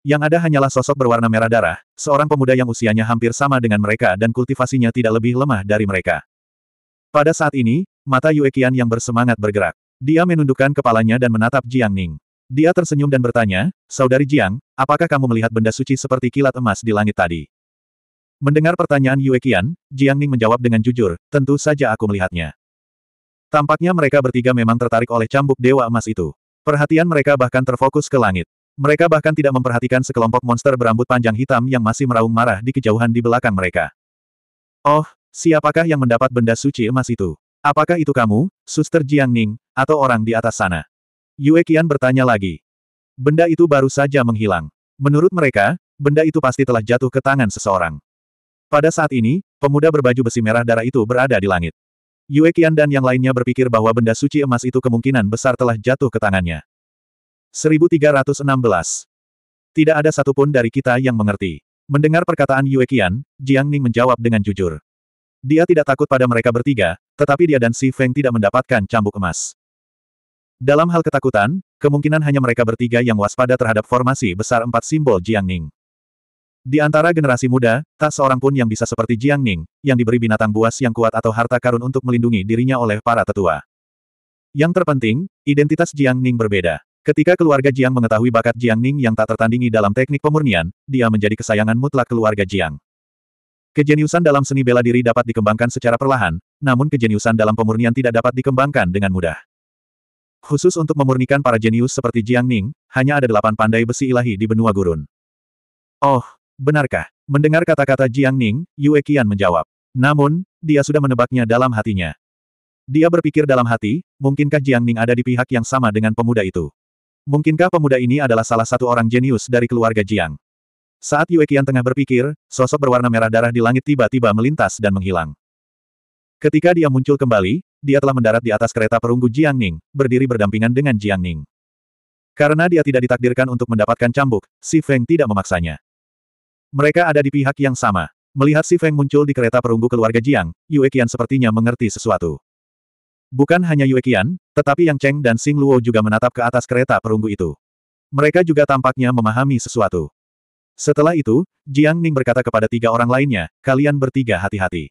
Yang ada hanyalah sosok berwarna merah darah, seorang pemuda yang usianya hampir sama dengan mereka dan kultivasinya tidak lebih lemah dari mereka. Pada saat ini, mata Yue Qian yang bersemangat bergerak. Dia menundukkan kepalanya dan menatap Jiang Ning. Dia tersenyum dan bertanya, Saudari Jiang, apakah kamu melihat benda suci seperti kilat emas di langit tadi? Mendengar pertanyaan Yue Qian, Jiang Ning menjawab dengan jujur, tentu saja aku melihatnya. Tampaknya mereka bertiga memang tertarik oleh cambuk dewa emas itu. Perhatian mereka bahkan terfokus ke langit. Mereka bahkan tidak memperhatikan sekelompok monster berambut panjang hitam yang masih meraung marah di kejauhan di belakang mereka. Oh, siapakah yang mendapat benda suci emas itu? Apakah itu kamu, Suster Jiang Ning, atau orang di atas sana? Yue Qian bertanya lagi. Benda itu baru saja menghilang. Menurut mereka, benda itu pasti telah jatuh ke tangan seseorang. Pada saat ini, pemuda berbaju besi merah darah itu berada di langit. Yue Qian dan yang lainnya berpikir bahwa benda suci emas itu kemungkinan besar telah jatuh ke tangannya. 1316. Tidak ada satupun dari kita yang mengerti. Mendengar perkataan Yue Qian, Jiang Ning menjawab dengan jujur. Dia tidak takut pada mereka bertiga, tetapi dia dan Si Feng tidak mendapatkan cambuk emas. Dalam hal ketakutan, kemungkinan hanya mereka bertiga yang waspada terhadap formasi besar empat simbol Jiang Ning. Di antara generasi muda, tak seorang pun yang bisa seperti Jiang Ning, yang diberi binatang buas yang kuat atau harta karun untuk melindungi dirinya oleh para tetua. Yang terpenting, identitas Jiang Ning berbeda. Ketika keluarga Jiang mengetahui bakat Jiang Ning yang tak tertandingi dalam teknik pemurnian, dia menjadi kesayangan mutlak keluarga Jiang. Kejeniusan dalam seni bela diri dapat dikembangkan secara perlahan, namun kejeniusan dalam pemurnian tidak dapat dikembangkan dengan mudah. Khusus untuk memurnikan para jenius seperti Jiang Ning, hanya ada delapan pandai besi ilahi di benua gurun. Oh, benarkah? Mendengar kata-kata Jiang Ning, Yue Qian menjawab. Namun, dia sudah menebaknya dalam hatinya. Dia berpikir dalam hati, mungkinkah Jiang Ning ada di pihak yang sama dengan pemuda itu? Mungkinkah pemuda ini adalah salah satu orang jenius dari keluarga Jiang? Saat Yue Qian tengah berpikir, sosok berwarna merah darah di langit tiba-tiba melintas dan menghilang. Ketika dia muncul kembali, dia telah mendarat di atas kereta perunggu Jiang Ning, berdiri berdampingan dengan Jiang Ning. Karena dia tidak ditakdirkan untuk mendapatkan cambuk, Si Feng tidak memaksanya. Mereka ada di pihak yang sama. Melihat Si Feng muncul di kereta perunggu keluarga Jiang, Yue Qian sepertinya mengerti sesuatu. Bukan hanya Yue Qian, tetapi Yang Cheng dan Sing Luo juga menatap ke atas kereta perunggu itu. Mereka juga tampaknya memahami sesuatu. Setelah itu, Jiang Ning berkata kepada tiga orang lainnya, kalian bertiga hati-hati.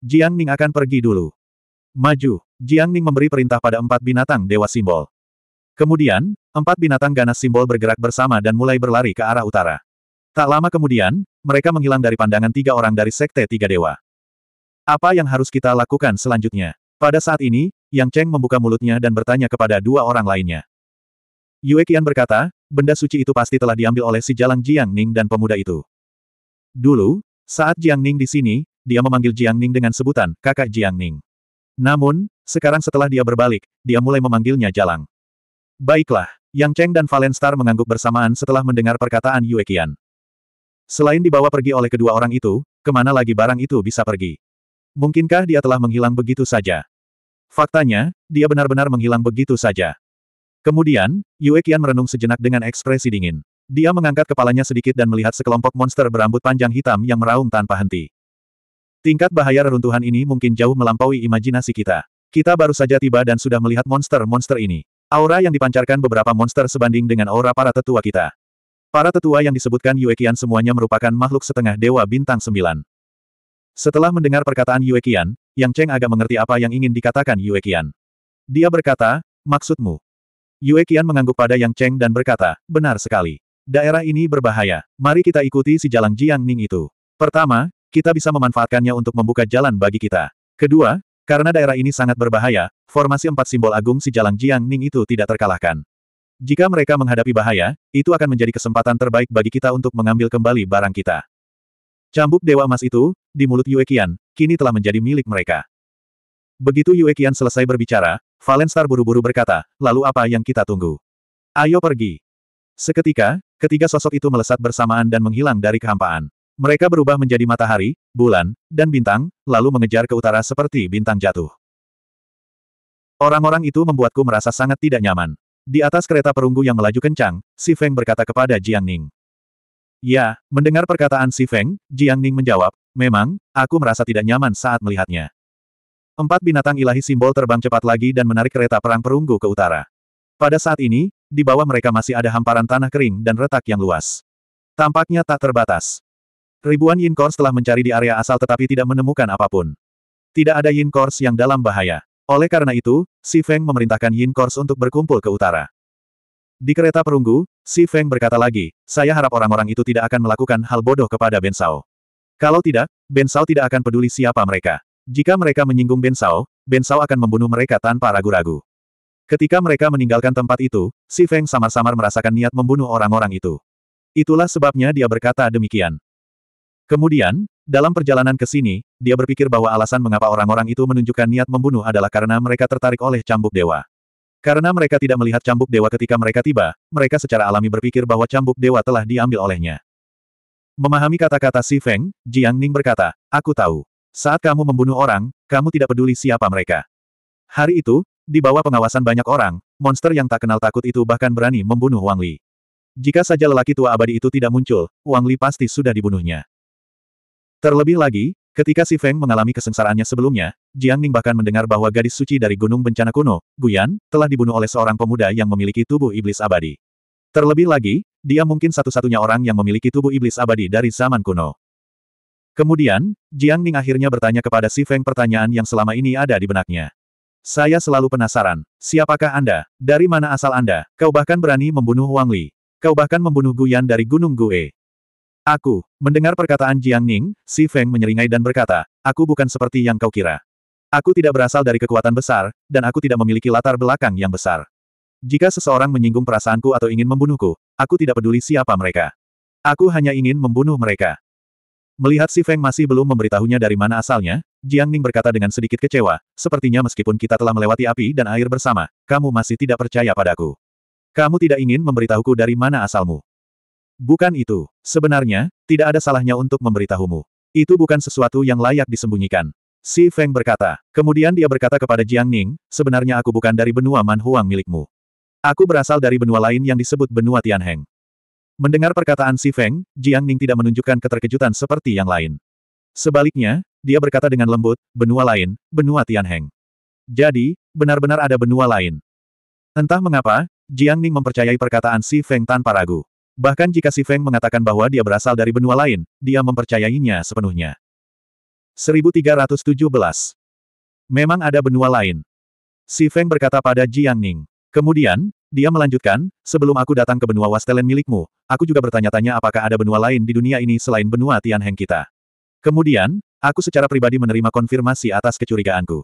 Jiang Ning akan pergi dulu. Maju, Jiang Ning memberi perintah pada empat binatang dewa simbol. Kemudian, empat binatang ganas simbol bergerak bersama dan mulai berlari ke arah utara. Tak lama kemudian, mereka menghilang dari pandangan tiga orang dari Sekte Tiga Dewa. Apa yang harus kita lakukan selanjutnya? Pada saat ini, yang Cheng membuka mulutnya dan bertanya kepada dua orang lainnya. Yue Qian berkata, benda suci itu pasti telah diambil oleh si jalang Jiang Ning dan pemuda itu. Dulu, saat Jiang Ning di sini, dia memanggil Jiang Ning dengan sebutan kakak Jiang Ning. Namun, sekarang setelah dia berbalik, dia mulai memanggilnya jalang. Baiklah, Yang Cheng dan Valenstar mengangguk bersamaan setelah mendengar perkataan Yue Qian. Selain dibawa pergi oleh kedua orang itu, kemana lagi barang itu bisa pergi? Mungkinkah dia telah menghilang begitu saja? Faktanya, dia benar-benar menghilang begitu saja. Kemudian, Yue Qian merenung sejenak dengan ekspresi dingin. Dia mengangkat kepalanya sedikit dan melihat sekelompok monster berambut panjang hitam yang meraung tanpa henti. Tingkat bahaya reruntuhan ini mungkin jauh melampaui imajinasi kita. Kita baru saja tiba dan sudah melihat monster-monster ini. Aura yang dipancarkan beberapa monster sebanding dengan aura para tetua kita. Para tetua yang disebutkan Yue Qian semuanya merupakan makhluk setengah dewa bintang sembilan. Setelah mendengar perkataan Yue Qian, Yang Cheng agak mengerti apa yang ingin dikatakan Yue Qian. Dia berkata, maksudmu? Yue Qian mengangguk pada Yang Cheng dan berkata, benar sekali. Daerah ini berbahaya, mari kita ikuti si jalan Jiang Ning itu. Pertama, kita bisa memanfaatkannya untuk membuka jalan bagi kita. Kedua, karena daerah ini sangat berbahaya, formasi empat simbol agung si jalan Jiang Ning itu tidak terkalahkan. Jika mereka menghadapi bahaya, itu akan menjadi kesempatan terbaik bagi kita untuk mengambil kembali barang kita. Cambuk Dewa Emas itu, di mulut Yue Qian, kini telah menjadi milik mereka. Begitu Yue Qian selesai berbicara, Valenstar buru-buru berkata, lalu apa yang kita tunggu? Ayo pergi. Seketika, ketiga sosok itu melesat bersamaan dan menghilang dari kehampaan. Mereka berubah menjadi matahari, bulan, dan bintang, lalu mengejar ke utara seperti bintang jatuh. Orang-orang itu membuatku merasa sangat tidak nyaman. Di atas kereta perunggu yang melaju kencang, Si Feng berkata kepada Jiang Ning. Ya, mendengar perkataan si Feng, Jiang Ning menjawab, memang, aku merasa tidak nyaman saat melihatnya. Empat binatang ilahi simbol terbang cepat lagi dan menarik kereta perang perunggu ke utara. Pada saat ini, di bawah mereka masih ada hamparan tanah kering dan retak yang luas. Tampaknya tak terbatas. Ribuan Yin Kors telah mencari di area asal tetapi tidak menemukan apapun. Tidak ada Yin Kors yang dalam bahaya. Oleh karena itu, Si Feng memerintahkan Yin Kors untuk berkumpul ke utara. Di kereta perunggu, Si Feng berkata lagi, saya harap orang-orang itu tidak akan melakukan hal bodoh kepada Ben Sao. Kalau tidak, Ben Sao tidak akan peduli siapa mereka. Jika mereka menyinggung Ben Sao, Ben Sao akan membunuh mereka tanpa ragu-ragu. Ketika mereka meninggalkan tempat itu, Si Feng samar-samar merasakan niat membunuh orang-orang itu. Itulah sebabnya dia berkata demikian. Kemudian, dalam perjalanan ke sini, dia berpikir bahwa alasan mengapa orang-orang itu menunjukkan niat membunuh adalah karena mereka tertarik oleh cambuk dewa. Karena mereka tidak melihat cambuk dewa ketika mereka tiba, mereka secara alami berpikir bahwa cambuk dewa telah diambil olehnya. Memahami kata-kata Si Feng, Jiang Ning berkata, Aku tahu. Saat kamu membunuh orang, kamu tidak peduli siapa mereka. Hari itu, di bawah pengawasan banyak orang, monster yang tak kenal takut itu bahkan berani membunuh Wang Li. Jika saja lelaki tua abadi itu tidak muncul, Wang Li pasti sudah dibunuhnya. Terlebih lagi, Ketika Si Feng mengalami kesengsaraannya sebelumnya, Jiang Ning bahkan mendengar bahwa gadis suci dari Gunung Bencana Kuno, Guyan, telah dibunuh oleh seorang pemuda yang memiliki tubuh iblis abadi. Terlebih lagi, dia mungkin satu-satunya orang yang memiliki tubuh iblis abadi dari zaman kuno. Kemudian, Jiang Ning akhirnya bertanya kepada Si Feng pertanyaan yang selama ini ada di benaknya. Saya selalu penasaran, siapakah Anda? Dari mana asal Anda? Kau bahkan berani membunuh Wang Li. Kau bahkan membunuh Guyan dari Gunung Gue. Aku, mendengar perkataan Jiang Ning, Si Feng menyeringai dan berkata, aku bukan seperti yang kau kira. Aku tidak berasal dari kekuatan besar, dan aku tidak memiliki latar belakang yang besar. Jika seseorang menyinggung perasaanku atau ingin membunuhku, aku tidak peduli siapa mereka. Aku hanya ingin membunuh mereka. Melihat Si Feng masih belum memberitahunya dari mana asalnya, Jiang Ning berkata dengan sedikit kecewa, sepertinya meskipun kita telah melewati api dan air bersama, kamu masih tidak percaya padaku. Kamu tidak ingin memberitahuku dari mana asalmu. Bukan itu. Sebenarnya, tidak ada salahnya untuk memberitahumu. Itu bukan sesuatu yang layak disembunyikan. Si Feng berkata. Kemudian dia berkata kepada Jiang Ning, sebenarnya aku bukan dari benua Manhuang milikmu. Aku berasal dari benua lain yang disebut benua Tianheng. Mendengar perkataan Si Feng, Jiang Ning tidak menunjukkan keterkejutan seperti yang lain. Sebaliknya, dia berkata dengan lembut, benua lain, benua Tianheng. Jadi, benar-benar ada benua lain. Entah mengapa, Jiang Ning mempercayai perkataan Si Feng tanpa ragu. Bahkan jika Si Feng mengatakan bahwa dia berasal dari benua lain, dia mempercayainya sepenuhnya. 1317 Memang ada benua lain. Si Feng berkata pada Jiang Ning. Kemudian, dia melanjutkan, sebelum aku datang ke benua Wastelen milikmu, aku juga bertanya-tanya apakah ada benua lain di dunia ini selain benua Tianheng kita. Kemudian, aku secara pribadi menerima konfirmasi atas kecurigaanku.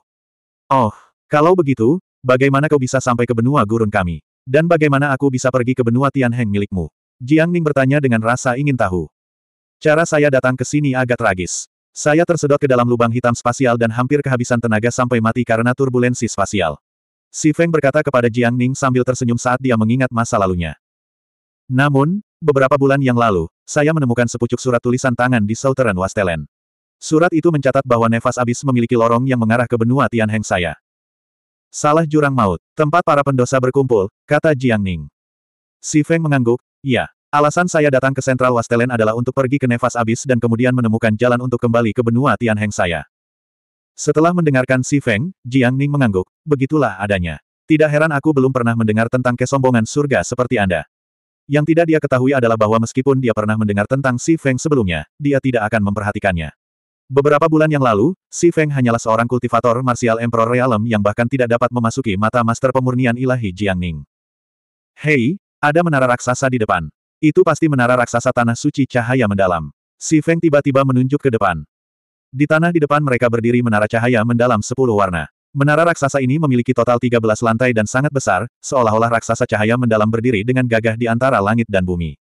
Oh, kalau begitu, bagaimana kau bisa sampai ke benua gurun kami? Dan bagaimana aku bisa pergi ke benua Tianheng milikmu? Jiang Ning bertanya dengan rasa ingin tahu. Cara saya datang ke sini agak tragis. Saya tersedot ke dalam lubang hitam spasial dan hampir kehabisan tenaga sampai mati karena turbulensi spasial. Si Feng berkata kepada Jiang Ning sambil tersenyum saat dia mengingat masa lalunya. Namun, beberapa bulan yang lalu, saya menemukan sepucuk surat tulisan tangan di Southern wasteland. Surat itu mencatat bahwa nefas abis memiliki lorong yang mengarah ke benua Tianheng saya. Salah jurang maut, tempat para pendosa berkumpul, kata Jiang Ning. Si Feng mengangguk, Iya. Alasan saya datang ke Central Wastelen adalah untuk pergi ke Nevas Abis dan kemudian menemukan jalan untuk kembali ke benua Tianheng saya. Setelah mendengarkan Si Feng, Jiang Ning mengangguk, begitulah adanya. Tidak heran aku belum pernah mendengar tentang kesombongan surga seperti Anda. Yang tidak dia ketahui adalah bahwa meskipun dia pernah mendengar tentang Si Feng sebelumnya, dia tidak akan memperhatikannya. Beberapa bulan yang lalu, Si Feng hanyalah seorang kultivator martial Emperor Realm yang bahkan tidak dapat memasuki mata master pemurnian ilahi Jiang Ning. Hei, ada menara raksasa di depan. Itu pasti menara raksasa tanah suci cahaya mendalam. Si Feng tiba-tiba menunjuk ke depan. Di tanah di depan mereka berdiri menara cahaya mendalam sepuluh warna. Menara raksasa ini memiliki total 13 lantai dan sangat besar, seolah-olah raksasa cahaya mendalam berdiri dengan gagah di antara langit dan bumi.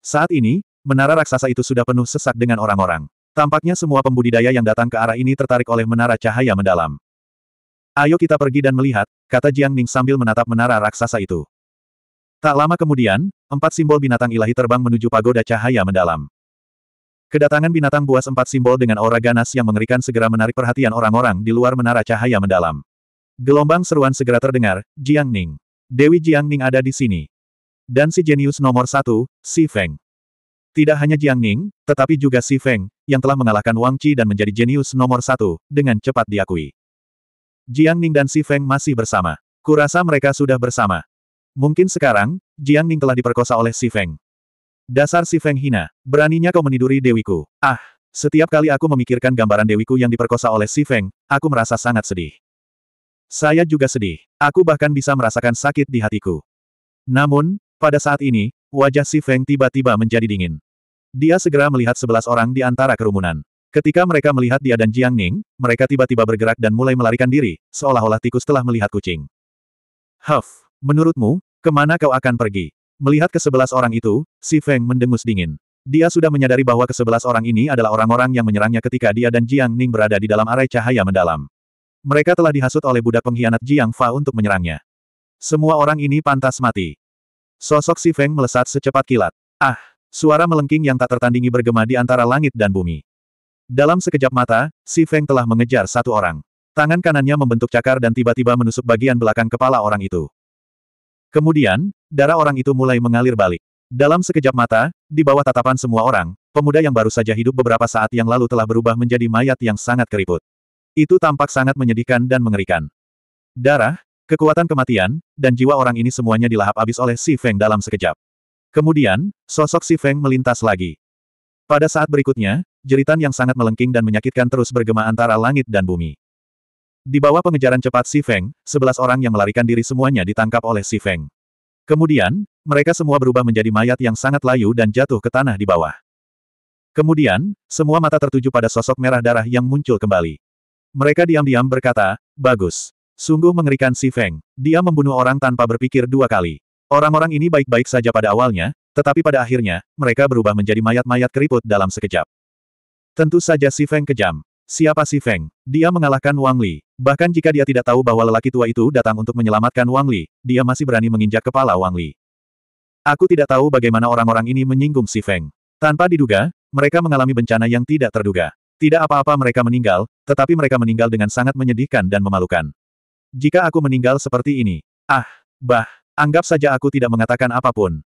Saat ini, menara raksasa itu sudah penuh sesak dengan orang-orang. Tampaknya semua pembudidaya yang datang ke arah ini tertarik oleh menara cahaya mendalam. Ayo kita pergi dan melihat, kata Jiang Ning sambil menatap menara raksasa itu. Tak lama kemudian, empat simbol binatang ilahi terbang menuju pagoda cahaya mendalam. Kedatangan binatang buas empat simbol dengan aura ganas yang mengerikan segera menarik perhatian orang-orang di luar menara cahaya mendalam. Gelombang seruan segera terdengar, Jiang Ning. Dewi Jiang Ning ada di sini. Dan si jenius nomor satu, Si Feng. Tidak hanya Jiang Ning, tetapi juga Si Feng, yang telah mengalahkan Wang Qi dan menjadi jenius nomor satu, dengan cepat diakui. Jiang Ning dan Si Feng masih bersama. Kurasa mereka sudah bersama. Mungkin sekarang, Jiang Ning telah diperkosa oleh Si Feng. Dasar Si Feng hina, beraninya kau meniduri dewiku. Ah, setiap kali aku memikirkan gambaran dewiku yang diperkosa oleh Si Feng, aku merasa sangat sedih. Saya juga sedih. Aku bahkan bisa merasakan sakit di hatiku. Namun, pada saat ini, wajah Si Feng tiba-tiba menjadi dingin. Dia segera melihat sebelas orang di antara kerumunan. Ketika mereka melihat dia dan Jiang Ning, mereka tiba-tiba bergerak dan mulai melarikan diri, seolah-olah tikus telah melihat kucing. Huff, menurutmu, Kemana kau akan pergi? Melihat ke sebelas orang itu, si Feng mendengus dingin. Dia sudah menyadari bahwa ke sebelas orang ini adalah orang-orang yang menyerangnya ketika dia dan Jiang Ning berada di dalam arai cahaya mendalam. Mereka telah dihasut oleh budak pengkhianat Jiang Fa untuk menyerangnya. Semua orang ini pantas mati. Sosok si Feng melesat secepat kilat. Ah! Suara melengking yang tak tertandingi bergema di antara langit dan bumi. Dalam sekejap mata, si Feng telah mengejar satu orang. Tangan kanannya membentuk cakar dan tiba-tiba menusuk bagian belakang kepala orang itu. Kemudian, darah orang itu mulai mengalir balik. Dalam sekejap mata, di bawah tatapan semua orang, pemuda yang baru saja hidup beberapa saat yang lalu telah berubah menjadi mayat yang sangat keriput. Itu tampak sangat menyedihkan dan mengerikan. Darah, kekuatan kematian, dan jiwa orang ini semuanya dilahap habis oleh Si Feng dalam sekejap. Kemudian, sosok Si Feng melintas lagi. Pada saat berikutnya, jeritan yang sangat melengking dan menyakitkan terus bergema antara langit dan bumi. Di bawah pengejaran cepat Si Feng, sebelas orang yang melarikan diri semuanya ditangkap oleh Si Feng. Kemudian, mereka semua berubah menjadi mayat yang sangat layu dan jatuh ke tanah di bawah. Kemudian, semua mata tertuju pada sosok merah darah yang muncul kembali. Mereka diam-diam berkata, bagus. Sungguh mengerikan Si Feng. Dia membunuh orang tanpa berpikir dua kali. Orang-orang ini baik-baik saja pada awalnya, tetapi pada akhirnya, mereka berubah menjadi mayat-mayat keriput dalam sekejap. Tentu saja Si Feng kejam. Siapa si Feng? Dia mengalahkan Wang Li. Bahkan jika dia tidak tahu bahwa lelaki tua itu datang untuk menyelamatkan Wang Li, dia masih berani menginjak kepala Wang Li. Aku tidak tahu bagaimana orang-orang ini menyinggung si Feng. Tanpa diduga, mereka mengalami bencana yang tidak terduga. Tidak apa-apa mereka meninggal, tetapi mereka meninggal dengan sangat menyedihkan dan memalukan. Jika aku meninggal seperti ini, ah, bah, anggap saja aku tidak mengatakan apapun.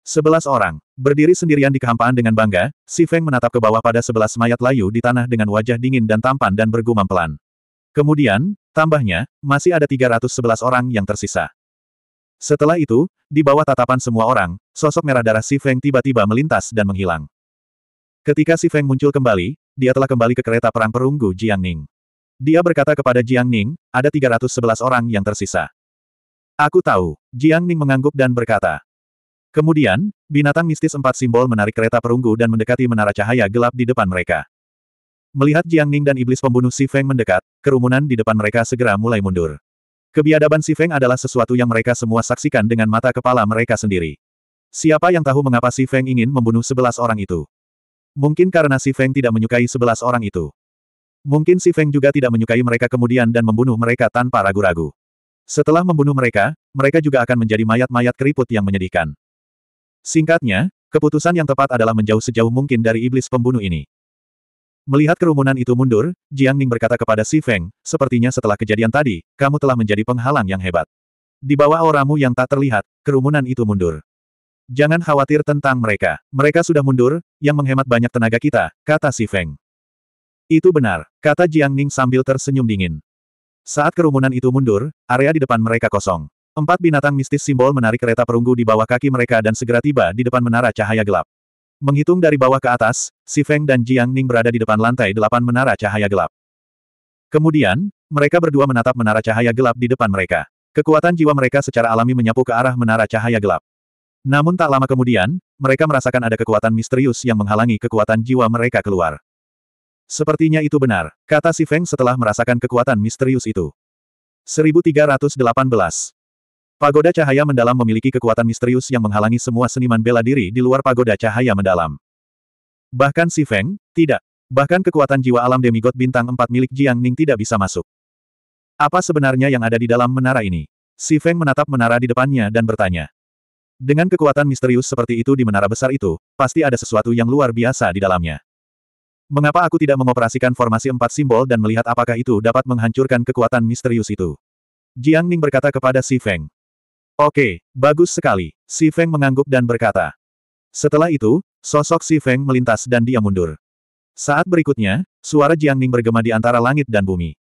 Sebelas orang, berdiri sendirian di kehampaan dengan bangga, Si Feng menatap ke bawah pada sebelas mayat layu di tanah dengan wajah dingin dan tampan dan bergumam pelan. Kemudian, tambahnya, masih ada 311 orang yang tersisa. Setelah itu, di bawah tatapan semua orang, sosok merah darah Si Feng tiba-tiba melintas dan menghilang. Ketika Si Feng muncul kembali, dia telah kembali ke kereta perang perunggu Jiang Ning. Dia berkata kepada Jiang Ning, ada 311 orang yang tersisa. Aku tahu, Jiang Ning mengangguk dan berkata, Kemudian, binatang mistis empat simbol menarik kereta perunggu dan mendekati menara cahaya gelap di depan mereka. Melihat Jiang Ning dan iblis pembunuh Si Feng mendekat, kerumunan di depan mereka segera mulai mundur. Kebiadaban Si Feng adalah sesuatu yang mereka semua saksikan dengan mata kepala mereka sendiri. Siapa yang tahu mengapa Si Feng ingin membunuh sebelas orang itu? Mungkin karena Si Feng tidak menyukai sebelas orang itu. Mungkin Si Feng juga tidak menyukai mereka kemudian dan membunuh mereka tanpa ragu-ragu. Setelah membunuh mereka, mereka juga akan menjadi mayat-mayat keriput yang menyedihkan. Singkatnya, keputusan yang tepat adalah menjauh sejauh mungkin dari iblis pembunuh ini. Melihat kerumunan itu mundur, Jiang Ning berkata kepada Si Feng, sepertinya setelah kejadian tadi, kamu telah menjadi penghalang yang hebat. Di bawah orangmu yang tak terlihat, kerumunan itu mundur. Jangan khawatir tentang mereka. Mereka sudah mundur, yang menghemat banyak tenaga kita, kata Si Feng. Itu benar, kata Jiang Ning sambil tersenyum dingin. Saat kerumunan itu mundur, area di depan mereka kosong. Empat binatang mistis simbol menarik kereta perunggu di bawah kaki mereka dan segera tiba di depan menara cahaya gelap. Menghitung dari bawah ke atas, Si Feng dan Jiang Ning berada di depan lantai delapan menara cahaya gelap. Kemudian, mereka berdua menatap menara cahaya gelap di depan mereka. Kekuatan jiwa mereka secara alami menyapu ke arah menara cahaya gelap. Namun tak lama kemudian, mereka merasakan ada kekuatan misterius yang menghalangi kekuatan jiwa mereka keluar. Sepertinya itu benar, kata Si Feng setelah merasakan kekuatan misterius itu. 1318 Pagoda Cahaya Mendalam memiliki kekuatan misterius yang menghalangi semua seniman bela diri di luar Pagoda Cahaya Mendalam. Bahkan si Feng, tidak. Bahkan kekuatan jiwa alam demigod bintang 4 milik Jiang Ning tidak bisa masuk. Apa sebenarnya yang ada di dalam menara ini? Si Feng menatap menara di depannya dan bertanya. Dengan kekuatan misterius seperti itu di menara besar itu, pasti ada sesuatu yang luar biasa di dalamnya. Mengapa aku tidak mengoperasikan formasi empat simbol dan melihat apakah itu dapat menghancurkan kekuatan misterius itu? Jiang Ning berkata kepada Si Feng. Oke, bagus sekali. Si Feng mengangguk dan berkata. Setelah itu, sosok Si Feng melintas dan dia mundur. Saat berikutnya, suara Jiang Ning bergema di antara langit dan bumi.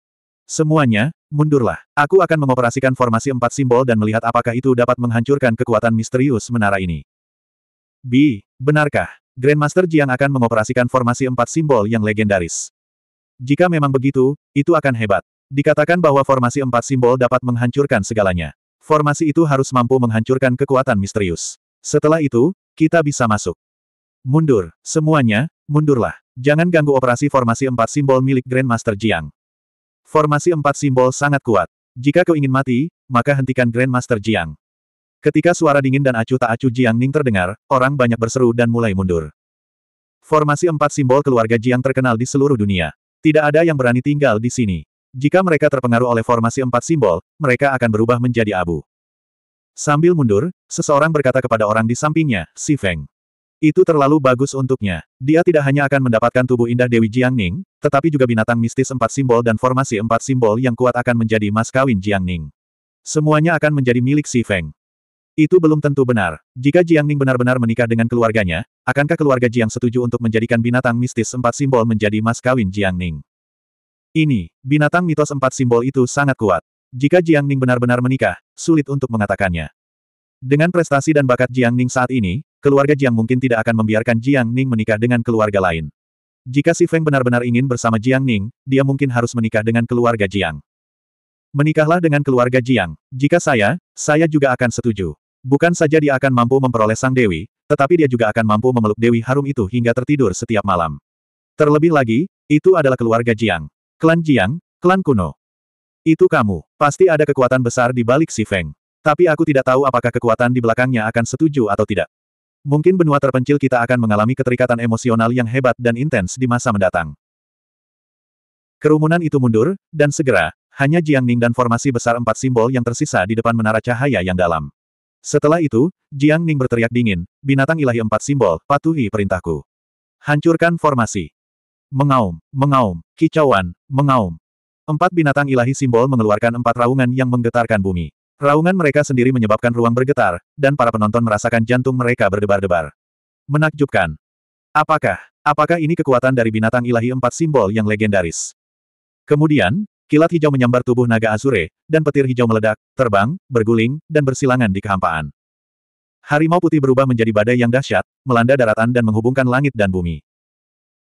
Semuanya, mundurlah. Aku akan mengoperasikan formasi empat simbol dan melihat apakah itu dapat menghancurkan kekuatan misterius menara ini. B. Benarkah? Grandmaster Jiang akan mengoperasikan formasi empat simbol yang legendaris. Jika memang begitu, itu akan hebat. Dikatakan bahwa formasi empat simbol dapat menghancurkan segalanya formasi itu harus mampu menghancurkan kekuatan misterius. Setelah itu, kita bisa masuk. Mundur, semuanya, mundurlah. Jangan ganggu operasi formasi empat simbol milik Grandmaster Jiang. Formasi empat simbol sangat kuat. Jika kau ingin mati, maka hentikan Grandmaster Jiang. Ketika suara dingin dan acuh tak acuh Jiang Ning terdengar, orang banyak berseru dan mulai mundur. Formasi empat simbol keluarga Jiang terkenal di seluruh dunia. Tidak ada yang berani tinggal di sini. Jika mereka terpengaruh oleh formasi empat simbol, mereka akan berubah menjadi abu. Sambil mundur, seseorang berkata kepada orang di sampingnya, Si Feng. Itu terlalu bagus untuknya. Dia tidak hanya akan mendapatkan tubuh indah Dewi Jiang Ning, tetapi juga binatang mistis empat simbol dan formasi empat simbol yang kuat akan menjadi mas kawin Ning. Semuanya akan menjadi milik Si Feng. Itu belum tentu benar. Jika Jiang Ning benar-benar menikah dengan keluarganya, akankah keluarga Jiang setuju untuk menjadikan binatang mistis empat simbol menjadi mas kawin Ning? Ini, binatang mitos empat simbol itu sangat kuat. Jika Jiang Ning benar-benar menikah, sulit untuk mengatakannya. Dengan prestasi dan bakat Jiang Ning saat ini, keluarga Jiang mungkin tidak akan membiarkan Jiang Ning menikah dengan keluarga lain. Jika Si Feng benar-benar ingin bersama Jiang Ning, dia mungkin harus menikah dengan keluarga Jiang. Menikahlah dengan keluarga Jiang. Jika saya, saya juga akan setuju. Bukan saja dia akan mampu memperoleh sang Dewi, tetapi dia juga akan mampu memeluk Dewi Harum itu hingga tertidur setiap malam. Terlebih lagi, itu adalah keluarga Jiang. Klan Jiang, klan kuno. Itu kamu. Pasti ada kekuatan besar di balik si Feng. Tapi aku tidak tahu apakah kekuatan di belakangnya akan setuju atau tidak. Mungkin benua terpencil kita akan mengalami keterikatan emosional yang hebat dan intens di masa mendatang. Kerumunan itu mundur, dan segera, hanya Jiang Ning dan formasi besar empat simbol yang tersisa di depan menara cahaya yang dalam. Setelah itu, Jiang Ning berteriak dingin, binatang ilahi empat simbol, patuhi perintahku. Hancurkan formasi. Mengaum, mengaum, Kicauan, mengaum. Empat binatang ilahi simbol mengeluarkan empat raungan yang menggetarkan bumi. Raungan mereka sendiri menyebabkan ruang bergetar, dan para penonton merasakan jantung mereka berdebar-debar. Menakjubkan. Apakah, apakah ini kekuatan dari binatang ilahi empat simbol yang legendaris? Kemudian, kilat hijau menyambar tubuh naga Azure, dan petir hijau meledak, terbang, berguling, dan bersilangan di kehampaan. Harimau putih berubah menjadi badai yang dahsyat, melanda daratan dan menghubungkan langit dan bumi.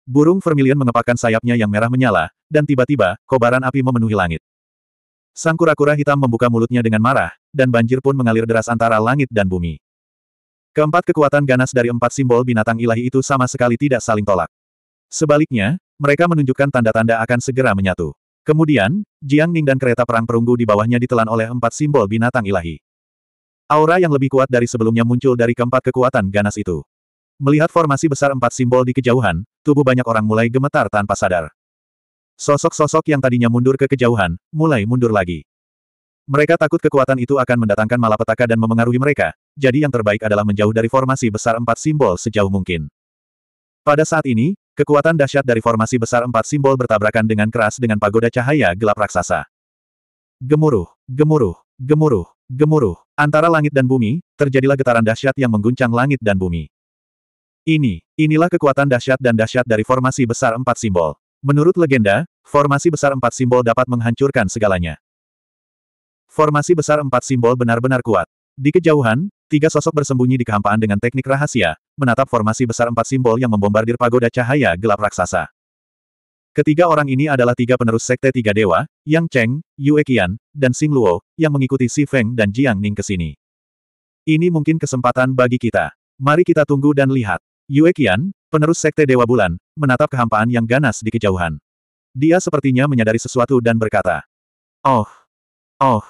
Burung vermilion mengepakkan sayapnya yang merah menyala, dan tiba-tiba, kobaran api memenuhi langit. Sang kura-kura hitam membuka mulutnya dengan marah, dan banjir pun mengalir deras antara langit dan bumi. Keempat kekuatan ganas dari empat simbol binatang ilahi itu sama sekali tidak saling tolak. Sebaliknya, mereka menunjukkan tanda-tanda akan segera menyatu. Kemudian, Jiang Ning dan kereta perang perunggu di bawahnya ditelan oleh empat simbol binatang ilahi. Aura yang lebih kuat dari sebelumnya muncul dari keempat kekuatan ganas itu. Melihat formasi besar empat simbol di kejauhan, tubuh banyak orang mulai gemetar tanpa sadar. Sosok-sosok yang tadinya mundur ke kejauhan, mulai mundur lagi. Mereka takut kekuatan itu akan mendatangkan malapetaka dan memengaruhi mereka, jadi yang terbaik adalah menjauh dari formasi besar empat simbol sejauh mungkin. Pada saat ini, kekuatan dahsyat dari formasi besar empat simbol bertabrakan dengan keras dengan pagoda cahaya gelap raksasa. Gemuruh, gemuruh, gemuruh, gemuruh. Antara langit dan bumi, terjadilah getaran dahsyat yang mengguncang langit dan bumi. Ini, inilah kekuatan dahsyat dan dahsyat dari formasi besar empat simbol. Menurut legenda, formasi besar empat simbol dapat menghancurkan segalanya. Formasi besar empat simbol benar-benar kuat. Di kejauhan, tiga sosok bersembunyi di kehampaan dengan teknik rahasia, menatap formasi besar empat simbol yang membombardir pagoda cahaya gelap raksasa. Ketiga orang ini adalah tiga penerus Sekte Tiga Dewa, Yang Cheng, Yue Qian, dan Xing Luo, yang mengikuti Si Feng dan Jiang Ning ke sini. Ini mungkin kesempatan bagi kita. Mari kita tunggu dan lihat. Yue Qian, penerus Sekte Dewa Bulan, menatap kehampaan yang ganas di kejauhan. Dia sepertinya menyadari sesuatu dan berkata, Oh, oh.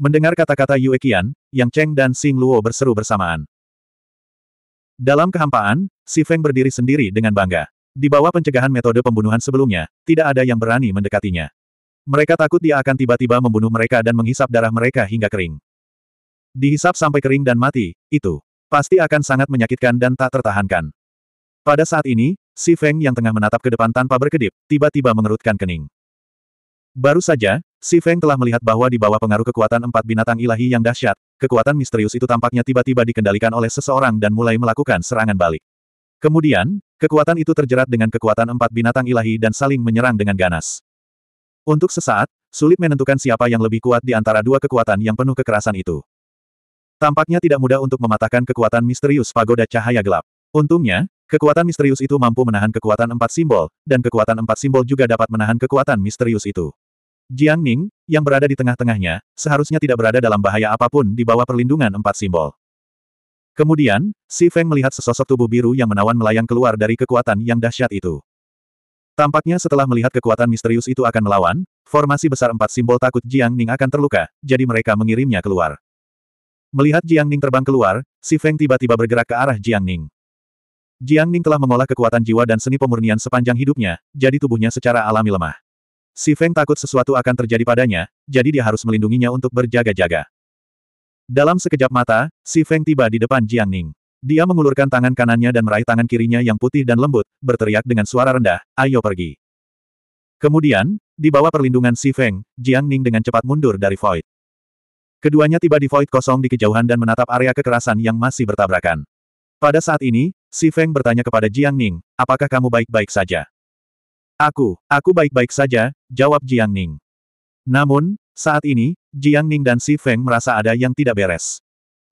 Mendengar kata-kata Yue Qian, Yang Cheng dan Sing Luo berseru bersamaan. Dalam kehampaan, Si Feng berdiri sendiri dengan bangga. Di bawah pencegahan metode pembunuhan sebelumnya, tidak ada yang berani mendekatinya. Mereka takut dia akan tiba-tiba membunuh mereka dan menghisap darah mereka hingga kering. Dihisap sampai kering dan mati, itu. Pasti akan sangat menyakitkan dan tak tertahankan. Pada saat ini, si Feng yang tengah menatap ke depan tanpa berkedip, tiba-tiba mengerutkan kening. Baru saja, si Feng telah melihat bahwa di bawah pengaruh kekuatan empat binatang ilahi yang dahsyat, kekuatan misterius itu tampaknya tiba-tiba dikendalikan oleh seseorang dan mulai melakukan serangan balik. Kemudian, kekuatan itu terjerat dengan kekuatan empat binatang ilahi dan saling menyerang dengan ganas. Untuk sesaat, sulit menentukan siapa yang lebih kuat di antara dua kekuatan yang penuh kekerasan itu. Tampaknya tidak mudah untuk mematahkan kekuatan misterius pagoda cahaya gelap. Untungnya, kekuatan misterius itu mampu menahan kekuatan empat simbol, dan kekuatan empat simbol juga dapat menahan kekuatan misterius itu. Jiang Ning, yang berada di tengah-tengahnya, seharusnya tidak berada dalam bahaya apapun di bawah perlindungan empat simbol. Kemudian, Si Feng melihat sesosok tubuh biru yang menawan melayang keluar dari kekuatan yang dahsyat itu. Tampaknya setelah melihat kekuatan misterius itu akan melawan, formasi besar empat simbol takut Jiang Ning akan terluka, jadi mereka mengirimnya keluar. Melihat Jiang Ning terbang keluar, Si Feng tiba-tiba bergerak ke arah Jiang Ning. Jiang Ning telah mengolah kekuatan jiwa dan seni pemurnian sepanjang hidupnya, jadi tubuhnya secara alami lemah. Si Feng takut sesuatu akan terjadi padanya, jadi dia harus melindunginya untuk berjaga-jaga. Dalam sekejap mata, Si Feng tiba di depan Jiang Ning. Dia mengulurkan tangan kanannya dan meraih tangan kirinya yang putih dan lembut, berteriak dengan suara rendah, ayo pergi. Kemudian, di bawah perlindungan Si Feng, Jiang Ning dengan cepat mundur dari Void. Keduanya tiba di void kosong di kejauhan dan menatap area kekerasan yang masih bertabrakan. Pada saat ini, Si Feng bertanya kepada Jiang Ning, apakah kamu baik-baik saja? Aku, aku baik-baik saja, jawab Jiang Ning. Namun, saat ini, Jiang Ning dan Si Feng merasa ada yang tidak beres.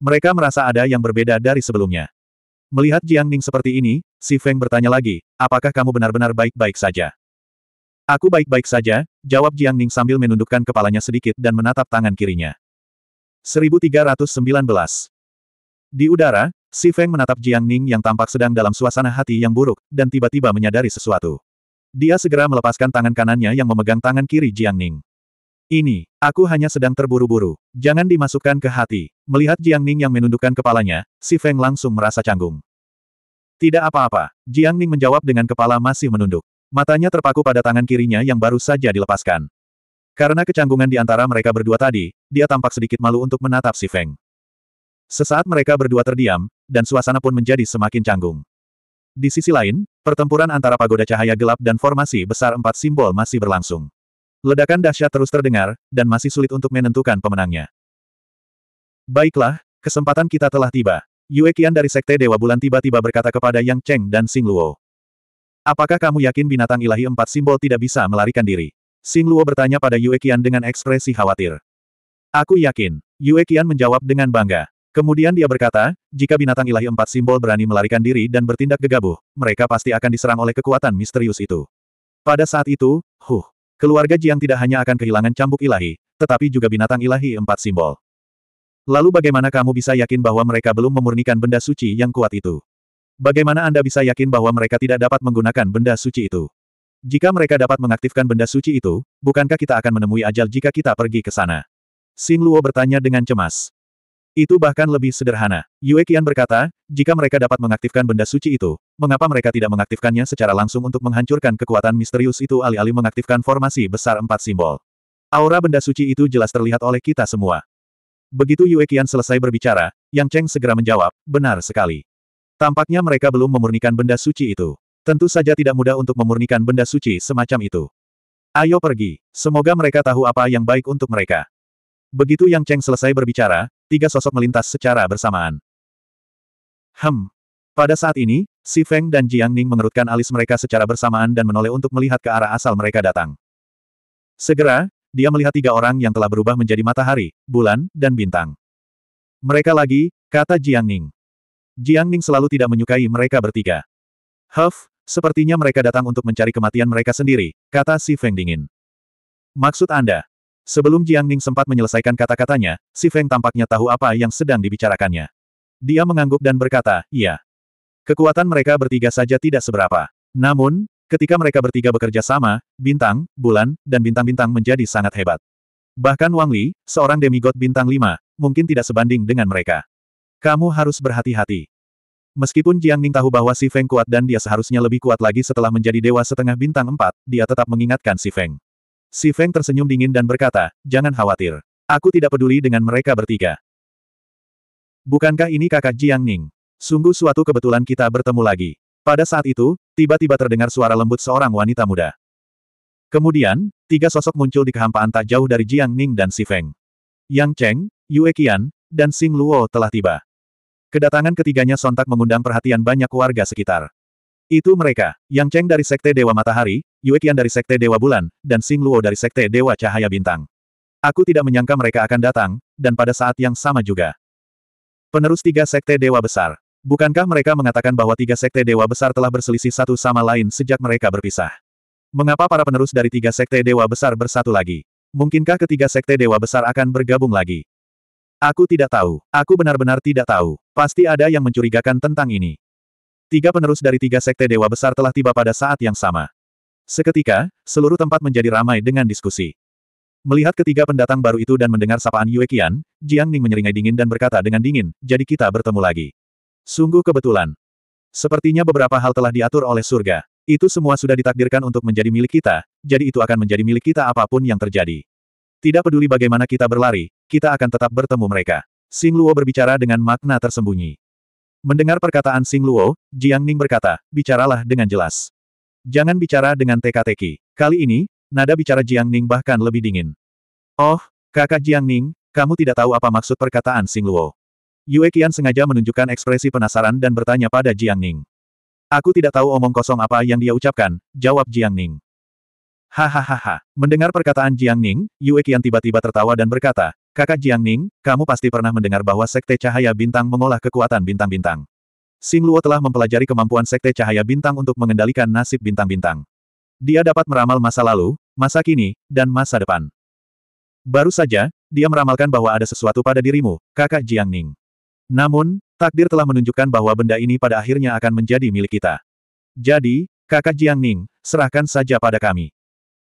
Mereka merasa ada yang berbeda dari sebelumnya. Melihat Jiang Ning seperti ini, Si Feng bertanya lagi, apakah kamu benar-benar baik-baik saja? Aku baik-baik saja, jawab Jiang Ning sambil menundukkan kepalanya sedikit dan menatap tangan kirinya. 1319. Di udara, Si Feng menatap Jiang Ning yang tampak sedang dalam suasana hati yang buruk, dan tiba-tiba menyadari sesuatu. Dia segera melepaskan tangan kanannya yang memegang tangan kiri Jiang Ning. Ini, aku hanya sedang terburu-buru. Jangan dimasukkan ke hati. Melihat Jiang Ning yang menundukkan kepalanya, Si Feng langsung merasa canggung. Tidak apa-apa, Jiang Ning menjawab dengan kepala masih menunduk. Matanya terpaku pada tangan kirinya yang baru saja dilepaskan. Karena kecanggungan di antara mereka berdua tadi, dia tampak sedikit malu untuk menatap si Feng. Sesaat mereka berdua terdiam, dan suasana pun menjadi semakin canggung. Di sisi lain, pertempuran antara pagoda cahaya gelap dan formasi besar empat simbol masih berlangsung. Ledakan dahsyat terus terdengar, dan masih sulit untuk menentukan pemenangnya. Baiklah, kesempatan kita telah tiba. Yue Qian dari Sekte Dewa Bulan tiba-tiba berkata kepada Yang Cheng dan Sing Luo. Apakah kamu yakin binatang ilahi empat simbol tidak bisa melarikan diri? Xing Luo bertanya pada Yue Qian dengan ekspresi khawatir. Aku yakin. Yue Qian menjawab dengan bangga. Kemudian dia berkata, jika binatang ilahi empat simbol berani melarikan diri dan bertindak gegabah, mereka pasti akan diserang oleh kekuatan misterius itu. Pada saat itu, huh, keluarga Jiang tidak hanya akan kehilangan cambuk ilahi, tetapi juga binatang ilahi empat simbol. Lalu bagaimana kamu bisa yakin bahwa mereka belum memurnikan benda suci yang kuat itu? Bagaimana Anda bisa yakin bahwa mereka tidak dapat menggunakan benda suci itu? Jika mereka dapat mengaktifkan benda suci itu, bukankah kita akan menemui ajal jika kita pergi ke sana? Xing Luo bertanya dengan cemas. Itu bahkan lebih sederhana. Yue Qian berkata, jika mereka dapat mengaktifkan benda suci itu, mengapa mereka tidak mengaktifkannya secara langsung untuk menghancurkan kekuatan misterius itu alih-alih mengaktifkan formasi besar empat simbol? Aura benda suci itu jelas terlihat oleh kita semua. Begitu Yue Qian selesai berbicara, Yang Cheng segera menjawab, benar sekali. Tampaknya mereka belum memurnikan benda suci itu. Tentu saja tidak mudah untuk memurnikan benda suci semacam itu. Ayo pergi, semoga mereka tahu apa yang baik untuk mereka. Begitu Yang Cheng selesai berbicara, tiga sosok melintas secara bersamaan. Hem. Pada saat ini, Si Feng dan Jiang Ning mengerutkan alis mereka secara bersamaan dan menoleh untuk melihat ke arah asal mereka datang. Segera, dia melihat tiga orang yang telah berubah menjadi matahari, bulan, dan bintang. Mereka lagi, kata Jiang Ning. Jiang Ning selalu tidak menyukai mereka bertiga. Huff, Sepertinya mereka datang untuk mencari kematian mereka sendiri, kata si Feng dingin. Maksud Anda? Sebelum Jiang Ning sempat menyelesaikan kata-katanya, si Feng tampaknya tahu apa yang sedang dibicarakannya. Dia mengangguk dan berkata, iya. Kekuatan mereka bertiga saja tidak seberapa. Namun, ketika mereka bertiga bekerja sama, bintang, bulan, dan bintang-bintang menjadi sangat hebat. Bahkan Wang Li, seorang demigod bintang lima, mungkin tidak sebanding dengan mereka. Kamu harus berhati-hati. Meskipun Jiang Ning tahu bahwa Si Feng kuat dan dia seharusnya lebih kuat lagi setelah menjadi dewa setengah bintang empat, dia tetap mengingatkan Si Feng. Si Feng tersenyum dingin dan berkata, jangan khawatir. Aku tidak peduli dengan mereka bertiga. Bukankah ini kakak Jiang Ning? Sungguh suatu kebetulan kita bertemu lagi. Pada saat itu, tiba-tiba terdengar suara lembut seorang wanita muda. Kemudian, tiga sosok muncul di kehampaan tak jauh dari Jiang Ning dan Si Feng. Yang Cheng, Yue Qian, dan Xing Luo telah tiba. Kedatangan ketiganya sontak mengundang perhatian banyak warga sekitar. Itu mereka, Yang Cheng dari Sekte Dewa Matahari, Yue Qian dari Sekte Dewa Bulan, dan Sing Luo dari Sekte Dewa Cahaya Bintang. Aku tidak menyangka mereka akan datang, dan pada saat yang sama juga. Penerus tiga Sekte Dewa Besar. Bukankah mereka mengatakan bahwa tiga Sekte Dewa Besar telah berselisih satu sama lain sejak mereka berpisah? Mengapa para penerus dari tiga Sekte Dewa Besar bersatu lagi? Mungkinkah ketiga Sekte Dewa Besar akan bergabung lagi? Aku tidak tahu. Aku benar-benar tidak tahu. Pasti ada yang mencurigakan tentang ini. Tiga penerus dari tiga sekte dewa besar telah tiba pada saat yang sama. Seketika, seluruh tempat menjadi ramai dengan diskusi. Melihat ketiga pendatang baru itu dan mendengar sapaan Yue Qian, Jiang Ning menyeringai dingin dan berkata dengan dingin, jadi kita bertemu lagi. Sungguh kebetulan. Sepertinya beberapa hal telah diatur oleh surga. Itu semua sudah ditakdirkan untuk menjadi milik kita, jadi itu akan menjadi milik kita apapun yang terjadi. Tidak peduli bagaimana kita berlari, kita akan tetap bertemu mereka. Sing Luo berbicara dengan makna tersembunyi. Mendengar perkataan Sing Luo, Jiang Ning berkata, bicaralah dengan jelas. Jangan bicara dengan teka-teki. Kali ini, nada bicara Jiang Ning bahkan lebih dingin. Oh, kakak Jiang Ning, kamu tidak tahu apa maksud perkataan Sing Luo. Yue Qian sengaja menunjukkan ekspresi penasaran dan bertanya pada Jiang Ning. Aku tidak tahu omong kosong apa yang dia ucapkan, jawab Jiang Ning. Hahaha, mendengar perkataan Jiang Ning, Yue Qian tiba-tiba tertawa dan berkata, Kakak Jiang Ning, kamu pasti pernah mendengar bahwa Sekte Cahaya Bintang mengolah kekuatan bintang-bintang. Sing Luo telah mempelajari kemampuan Sekte Cahaya Bintang untuk mengendalikan nasib bintang-bintang. Dia dapat meramal masa lalu, masa kini, dan masa depan. Baru saja, dia meramalkan bahwa ada sesuatu pada dirimu, kakak Jiang Ning. Namun, takdir telah menunjukkan bahwa benda ini pada akhirnya akan menjadi milik kita. Jadi, kakak Jiang Ning, serahkan saja pada kami.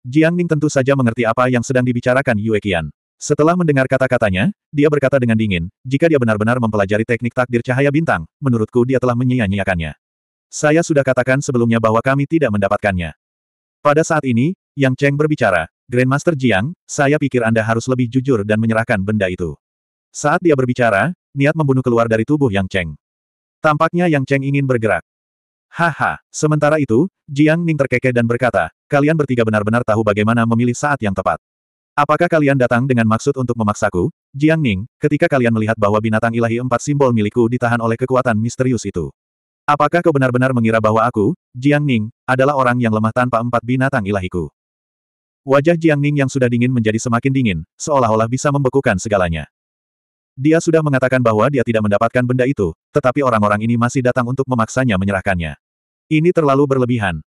Jiang Ning tentu saja mengerti apa yang sedang dibicarakan Yue Qian. Setelah mendengar kata-katanya, dia berkata dengan dingin, jika dia benar-benar mempelajari teknik takdir cahaya bintang, menurutku dia telah menyia-nyiakannya. Saya sudah katakan sebelumnya bahwa kami tidak mendapatkannya. Pada saat ini, Yang Cheng berbicara, Grandmaster Jiang, saya pikir Anda harus lebih jujur dan menyerahkan benda itu. Saat dia berbicara, niat membunuh keluar dari tubuh Yang Cheng. Tampaknya Yang Cheng ingin bergerak. Haha, sementara itu, Jiang Ning terkekeh dan berkata, kalian bertiga benar-benar tahu bagaimana memilih saat yang tepat. Apakah kalian datang dengan maksud untuk memaksaku? Jiang Ning, ketika kalian melihat bahwa binatang ilahi empat simbol milikku ditahan oleh kekuatan misterius itu. Apakah kau benar-benar mengira bahwa aku, Jiang Ning, adalah orang yang lemah tanpa empat binatang ilahiku? Wajah Jiang Ning yang sudah dingin menjadi semakin dingin, seolah-olah bisa membekukan segalanya. Dia sudah mengatakan bahwa dia tidak mendapatkan benda itu, tetapi orang-orang ini masih datang untuk memaksanya menyerahkannya. Ini terlalu berlebihan.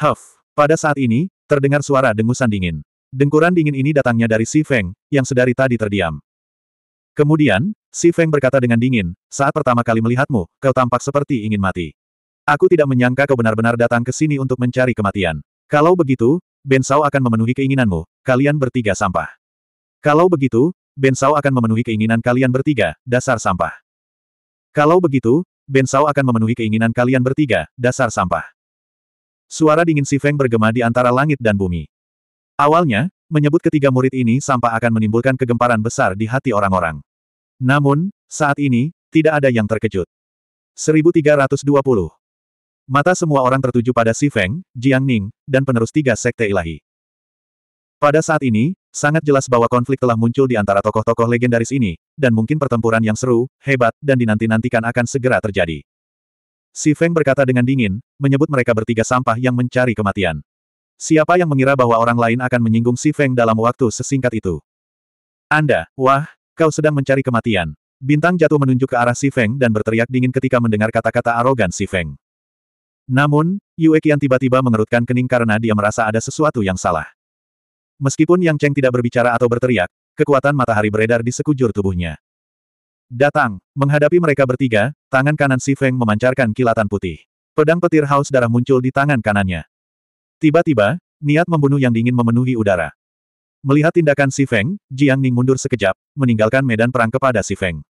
Huff. Pada saat ini, terdengar suara dengusan dingin. Dengkuran dingin ini datangnya dari Si Feng, yang sedari tadi terdiam. Kemudian, Si Feng berkata dengan dingin, saat pertama kali melihatmu, kau tampak seperti ingin mati. Aku tidak menyangka kau benar-benar datang ke sini untuk mencari kematian. Kalau begitu, Ben Sao akan memenuhi keinginanmu, kalian bertiga sampah. Kalau begitu, Ben Sao akan memenuhi keinginan kalian bertiga, dasar sampah. Kalau begitu, Ben Sao akan memenuhi keinginan kalian bertiga, dasar sampah. Suara dingin Si Feng bergema di antara langit dan bumi. Awalnya, menyebut ketiga murid ini sampah akan menimbulkan kegemparan besar di hati orang-orang. Namun, saat ini, tidak ada yang terkejut. 1320 Mata semua orang tertuju pada Si Feng, Jiang Ning, dan penerus tiga sekte ilahi. Pada saat ini, sangat jelas bahwa konflik telah muncul di antara tokoh-tokoh legendaris ini, dan mungkin pertempuran yang seru, hebat, dan dinanti-nantikan akan segera terjadi. Si Feng berkata dengan dingin, menyebut mereka bertiga sampah yang mencari kematian. Siapa yang mengira bahwa orang lain akan menyinggung Si Feng dalam waktu sesingkat itu? Anda, wah, kau sedang mencari kematian. Bintang jatuh menunjuk ke arah Si Feng dan berteriak dingin ketika mendengar kata-kata arogan Si Feng. Namun, Yue Qian tiba-tiba mengerutkan kening karena dia merasa ada sesuatu yang salah. Meskipun Yang Cheng tidak berbicara atau berteriak, kekuatan matahari beredar di sekujur tubuhnya. Datang, menghadapi mereka bertiga, tangan kanan Si Feng memancarkan kilatan putih. Pedang petir haus darah muncul di tangan kanannya. Tiba-tiba, niat membunuh yang dingin memenuhi udara. Melihat tindakan Si Feng, Jiang Ning mundur sekejap, meninggalkan medan perang kepada Si Feng.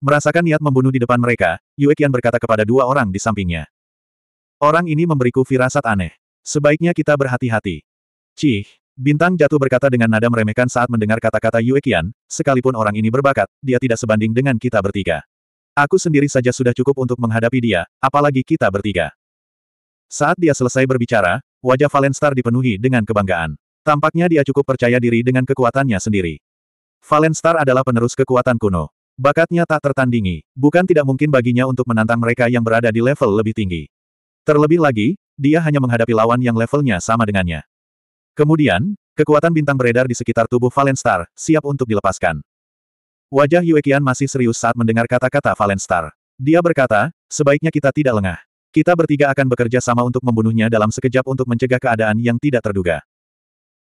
Merasakan niat membunuh di depan mereka, Yue Qian berkata kepada dua orang di sampingnya. Orang ini memberiku firasat aneh. Sebaiknya kita berhati-hati. Cih, Bintang jatuh berkata dengan nada meremehkan saat mendengar kata-kata Yue Qian, sekalipun orang ini berbakat, dia tidak sebanding dengan kita bertiga. Aku sendiri saja sudah cukup untuk menghadapi dia, apalagi kita bertiga. Saat dia selesai berbicara, Wajah Valenstar dipenuhi dengan kebanggaan. Tampaknya dia cukup percaya diri dengan kekuatannya sendiri. Valenstar adalah penerus kekuatan kuno. Bakatnya tak tertandingi, bukan tidak mungkin baginya untuk menantang mereka yang berada di level lebih tinggi. Terlebih lagi, dia hanya menghadapi lawan yang levelnya sama dengannya. Kemudian, kekuatan bintang beredar di sekitar tubuh Valenstar, siap untuk dilepaskan. Wajah Yuekian masih serius saat mendengar kata-kata Valenstar. Dia berkata, sebaiknya kita tidak lengah. Kita bertiga akan bekerja sama untuk membunuhnya dalam sekejap untuk mencegah keadaan yang tidak terduga.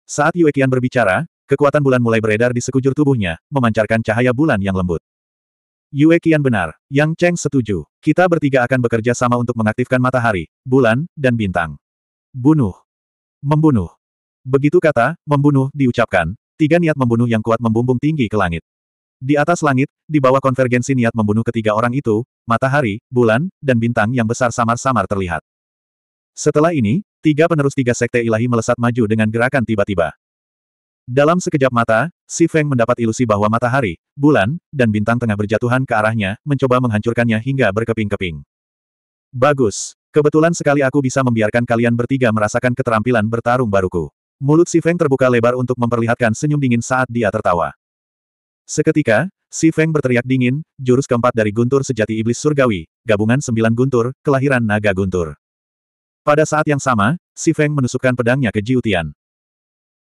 Saat Yue Qian berbicara, kekuatan bulan mulai beredar di sekujur tubuhnya, memancarkan cahaya bulan yang lembut. Yue Qian benar, Yang Cheng setuju. Kita bertiga akan bekerja sama untuk mengaktifkan matahari, bulan, dan bintang. Bunuh. Membunuh. Begitu kata, membunuh, diucapkan, tiga niat membunuh yang kuat membumbung tinggi ke langit. Di atas langit, di bawah konvergensi niat membunuh ketiga orang itu, matahari, bulan, dan bintang yang besar samar-samar terlihat. Setelah ini, tiga penerus tiga sekte ilahi melesat maju dengan gerakan tiba-tiba. Dalam sekejap mata, Si Feng mendapat ilusi bahwa matahari, bulan, dan bintang tengah berjatuhan ke arahnya, mencoba menghancurkannya hingga berkeping-keping. Bagus. Kebetulan sekali aku bisa membiarkan kalian bertiga merasakan keterampilan bertarung baruku. Mulut Si Feng terbuka lebar untuk memperlihatkan senyum dingin saat dia tertawa. Seketika, Si Feng berteriak dingin, jurus keempat dari guntur sejati iblis surgawi, gabungan sembilan guntur, kelahiran naga guntur. Pada saat yang sama, Si Feng menusukkan pedangnya ke Jiutian.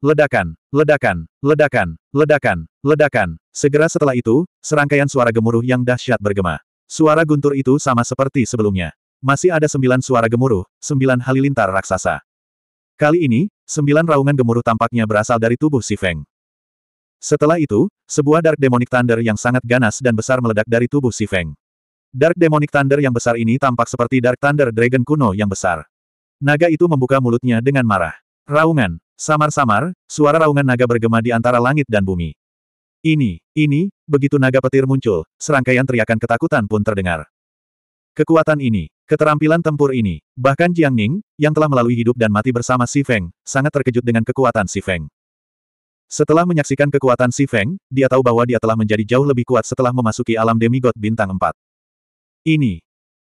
Ledakan, ledakan, ledakan, ledakan, ledakan. Segera setelah itu, serangkaian suara gemuruh yang dahsyat bergema. Suara guntur itu sama seperti sebelumnya. Masih ada sembilan suara gemuruh, sembilan halilintar raksasa. Kali ini, sembilan raungan gemuruh tampaknya berasal dari tubuh Si Feng. Setelah itu, sebuah Dark Demonic Thunder yang sangat ganas dan besar meledak dari tubuh si Feng. Dark Demonic Thunder yang besar ini tampak seperti Dark Thunder Dragon kuno yang besar. Naga itu membuka mulutnya dengan marah. Raungan, samar-samar, suara raungan naga bergema di antara langit dan bumi. Ini, ini, begitu naga petir muncul, serangkaian teriakan ketakutan pun terdengar. Kekuatan ini, keterampilan tempur ini, bahkan Jiang Ning, yang telah melalui hidup dan mati bersama Si Feng, sangat terkejut dengan kekuatan Si Feng. Setelah menyaksikan kekuatan Si Feng, dia tahu bahwa dia telah menjadi jauh lebih kuat setelah memasuki alam demigod bintang 4. Ini.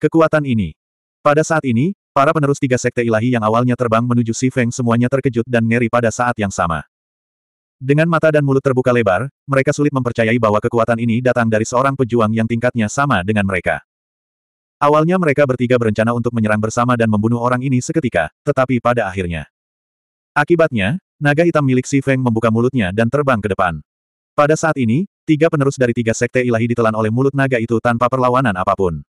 Kekuatan ini. Pada saat ini, para penerus tiga sekte ilahi yang awalnya terbang menuju Si Feng semuanya terkejut dan ngeri pada saat yang sama. Dengan mata dan mulut terbuka lebar, mereka sulit mempercayai bahwa kekuatan ini datang dari seorang pejuang yang tingkatnya sama dengan mereka. Awalnya mereka bertiga berencana untuk menyerang bersama dan membunuh orang ini seketika, tetapi pada akhirnya. Akibatnya, Naga hitam milik Si Feng membuka mulutnya dan terbang ke depan. Pada saat ini, tiga penerus dari tiga sekte ilahi ditelan oleh mulut naga itu tanpa perlawanan apapun.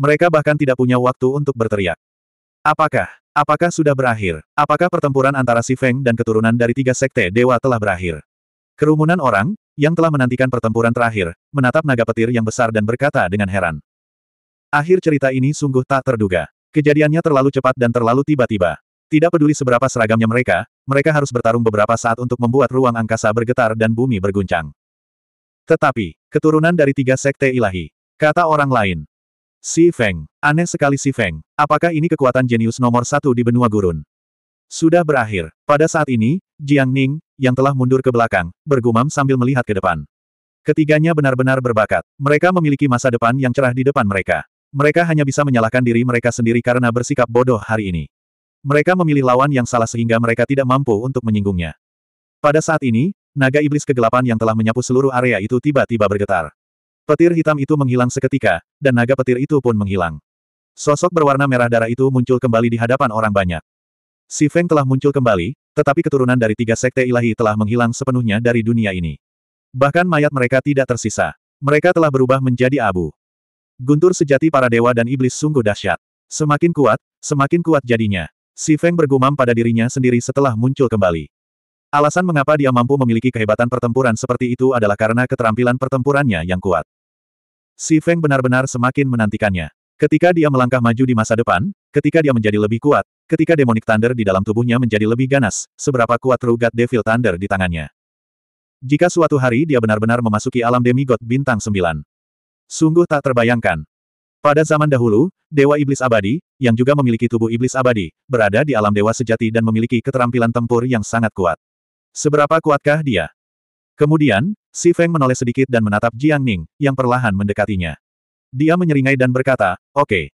Mereka bahkan tidak punya waktu untuk berteriak. Apakah, apakah sudah berakhir? Apakah pertempuran antara Si Feng dan keturunan dari tiga sekte dewa telah berakhir? Kerumunan orang, yang telah menantikan pertempuran terakhir, menatap naga petir yang besar dan berkata dengan heran. Akhir cerita ini sungguh tak terduga. Kejadiannya terlalu cepat dan terlalu tiba-tiba. Tidak peduli seberapa seragamnya mereka, mereka harus bertarung beberapa saat untuk membuat ruang angkasa bergetar dan bumi berguncang. Tetapi, keturunan dari tiga sekte ilahi. Kata orang lain. Si Feng. Aneh sekali Si Feng. Apakah ini kekuatan jenius nomor satu di benua gurun? Sudah berakhir. Pada saat ini, Jiang Ning, yang telah mundur ke belakang, bergumam sambil melihat ke depan. Ketiganya benar-benar berbakat. Mereka memiliki masa depan yang cerah di depan mereka. Mereka hanya bisa menyalahkan diri mereka sendiri karena bersikap bodoh hari ini. Mereka memilih lawan yang salah sehingga mereka tidak mampu untuk menyinggungnya. Pada saat ini, naga iblis kegelapan yang telah menyapu seluruh area itu tiba-tiba bergetar. Petir hitam itu menghilang seketika, dan naga petir itu pun menghilang. Sosok berwarna merah darah itu muncul kembali di hadapan orang banyak. Si Feng telah muncul kembali, tetapi keturunan dari tiga sekte ilahi telah menghilang sepenuhnya dari dunia ini. Bahkan mayat mereka tidak tersisa. Mereka telah berubah menjadi abu. Guntur sejati para dewa dan iblis sungguh dahsyat. Semakin kuat, semakin kuat jadinya. Si Feng bergumam pada dirinya sendiri setelah muncul kembali. Alasan mengapa dia mampu memiliki kehebatan pertempuran seperti itu adalah karena keterampilan pertempurannya yang kuat. Si Feng benar-benar semakin menantikannya. Ketika dia melangkah maju di masa depan, ketika dia menjadi lebih kuat, ketika demonic thunder di dalam tubuhnya menjadi lebih ganas, seberapa kuat rugat devil thunder di tangannya. Jika suatu hari dia benar-benar memasuki alam demigod bintang sembilan, Sungguh tak terbayangkan, pada zaman dahulu, Dewa Iblis Abadi, yang juga memiliki tubuh Iblis Abadi, berada di alam Dewa Sejati dan memiliki keterampilan tempur yang sangat kuat. Seberapa kuatkah dia? Kemudian, Si Feng menoleh sedikit dan menatap Jiang Ning, yang perlahan mendekatinya. Dia menyeringai dan berkata, Oke, okay,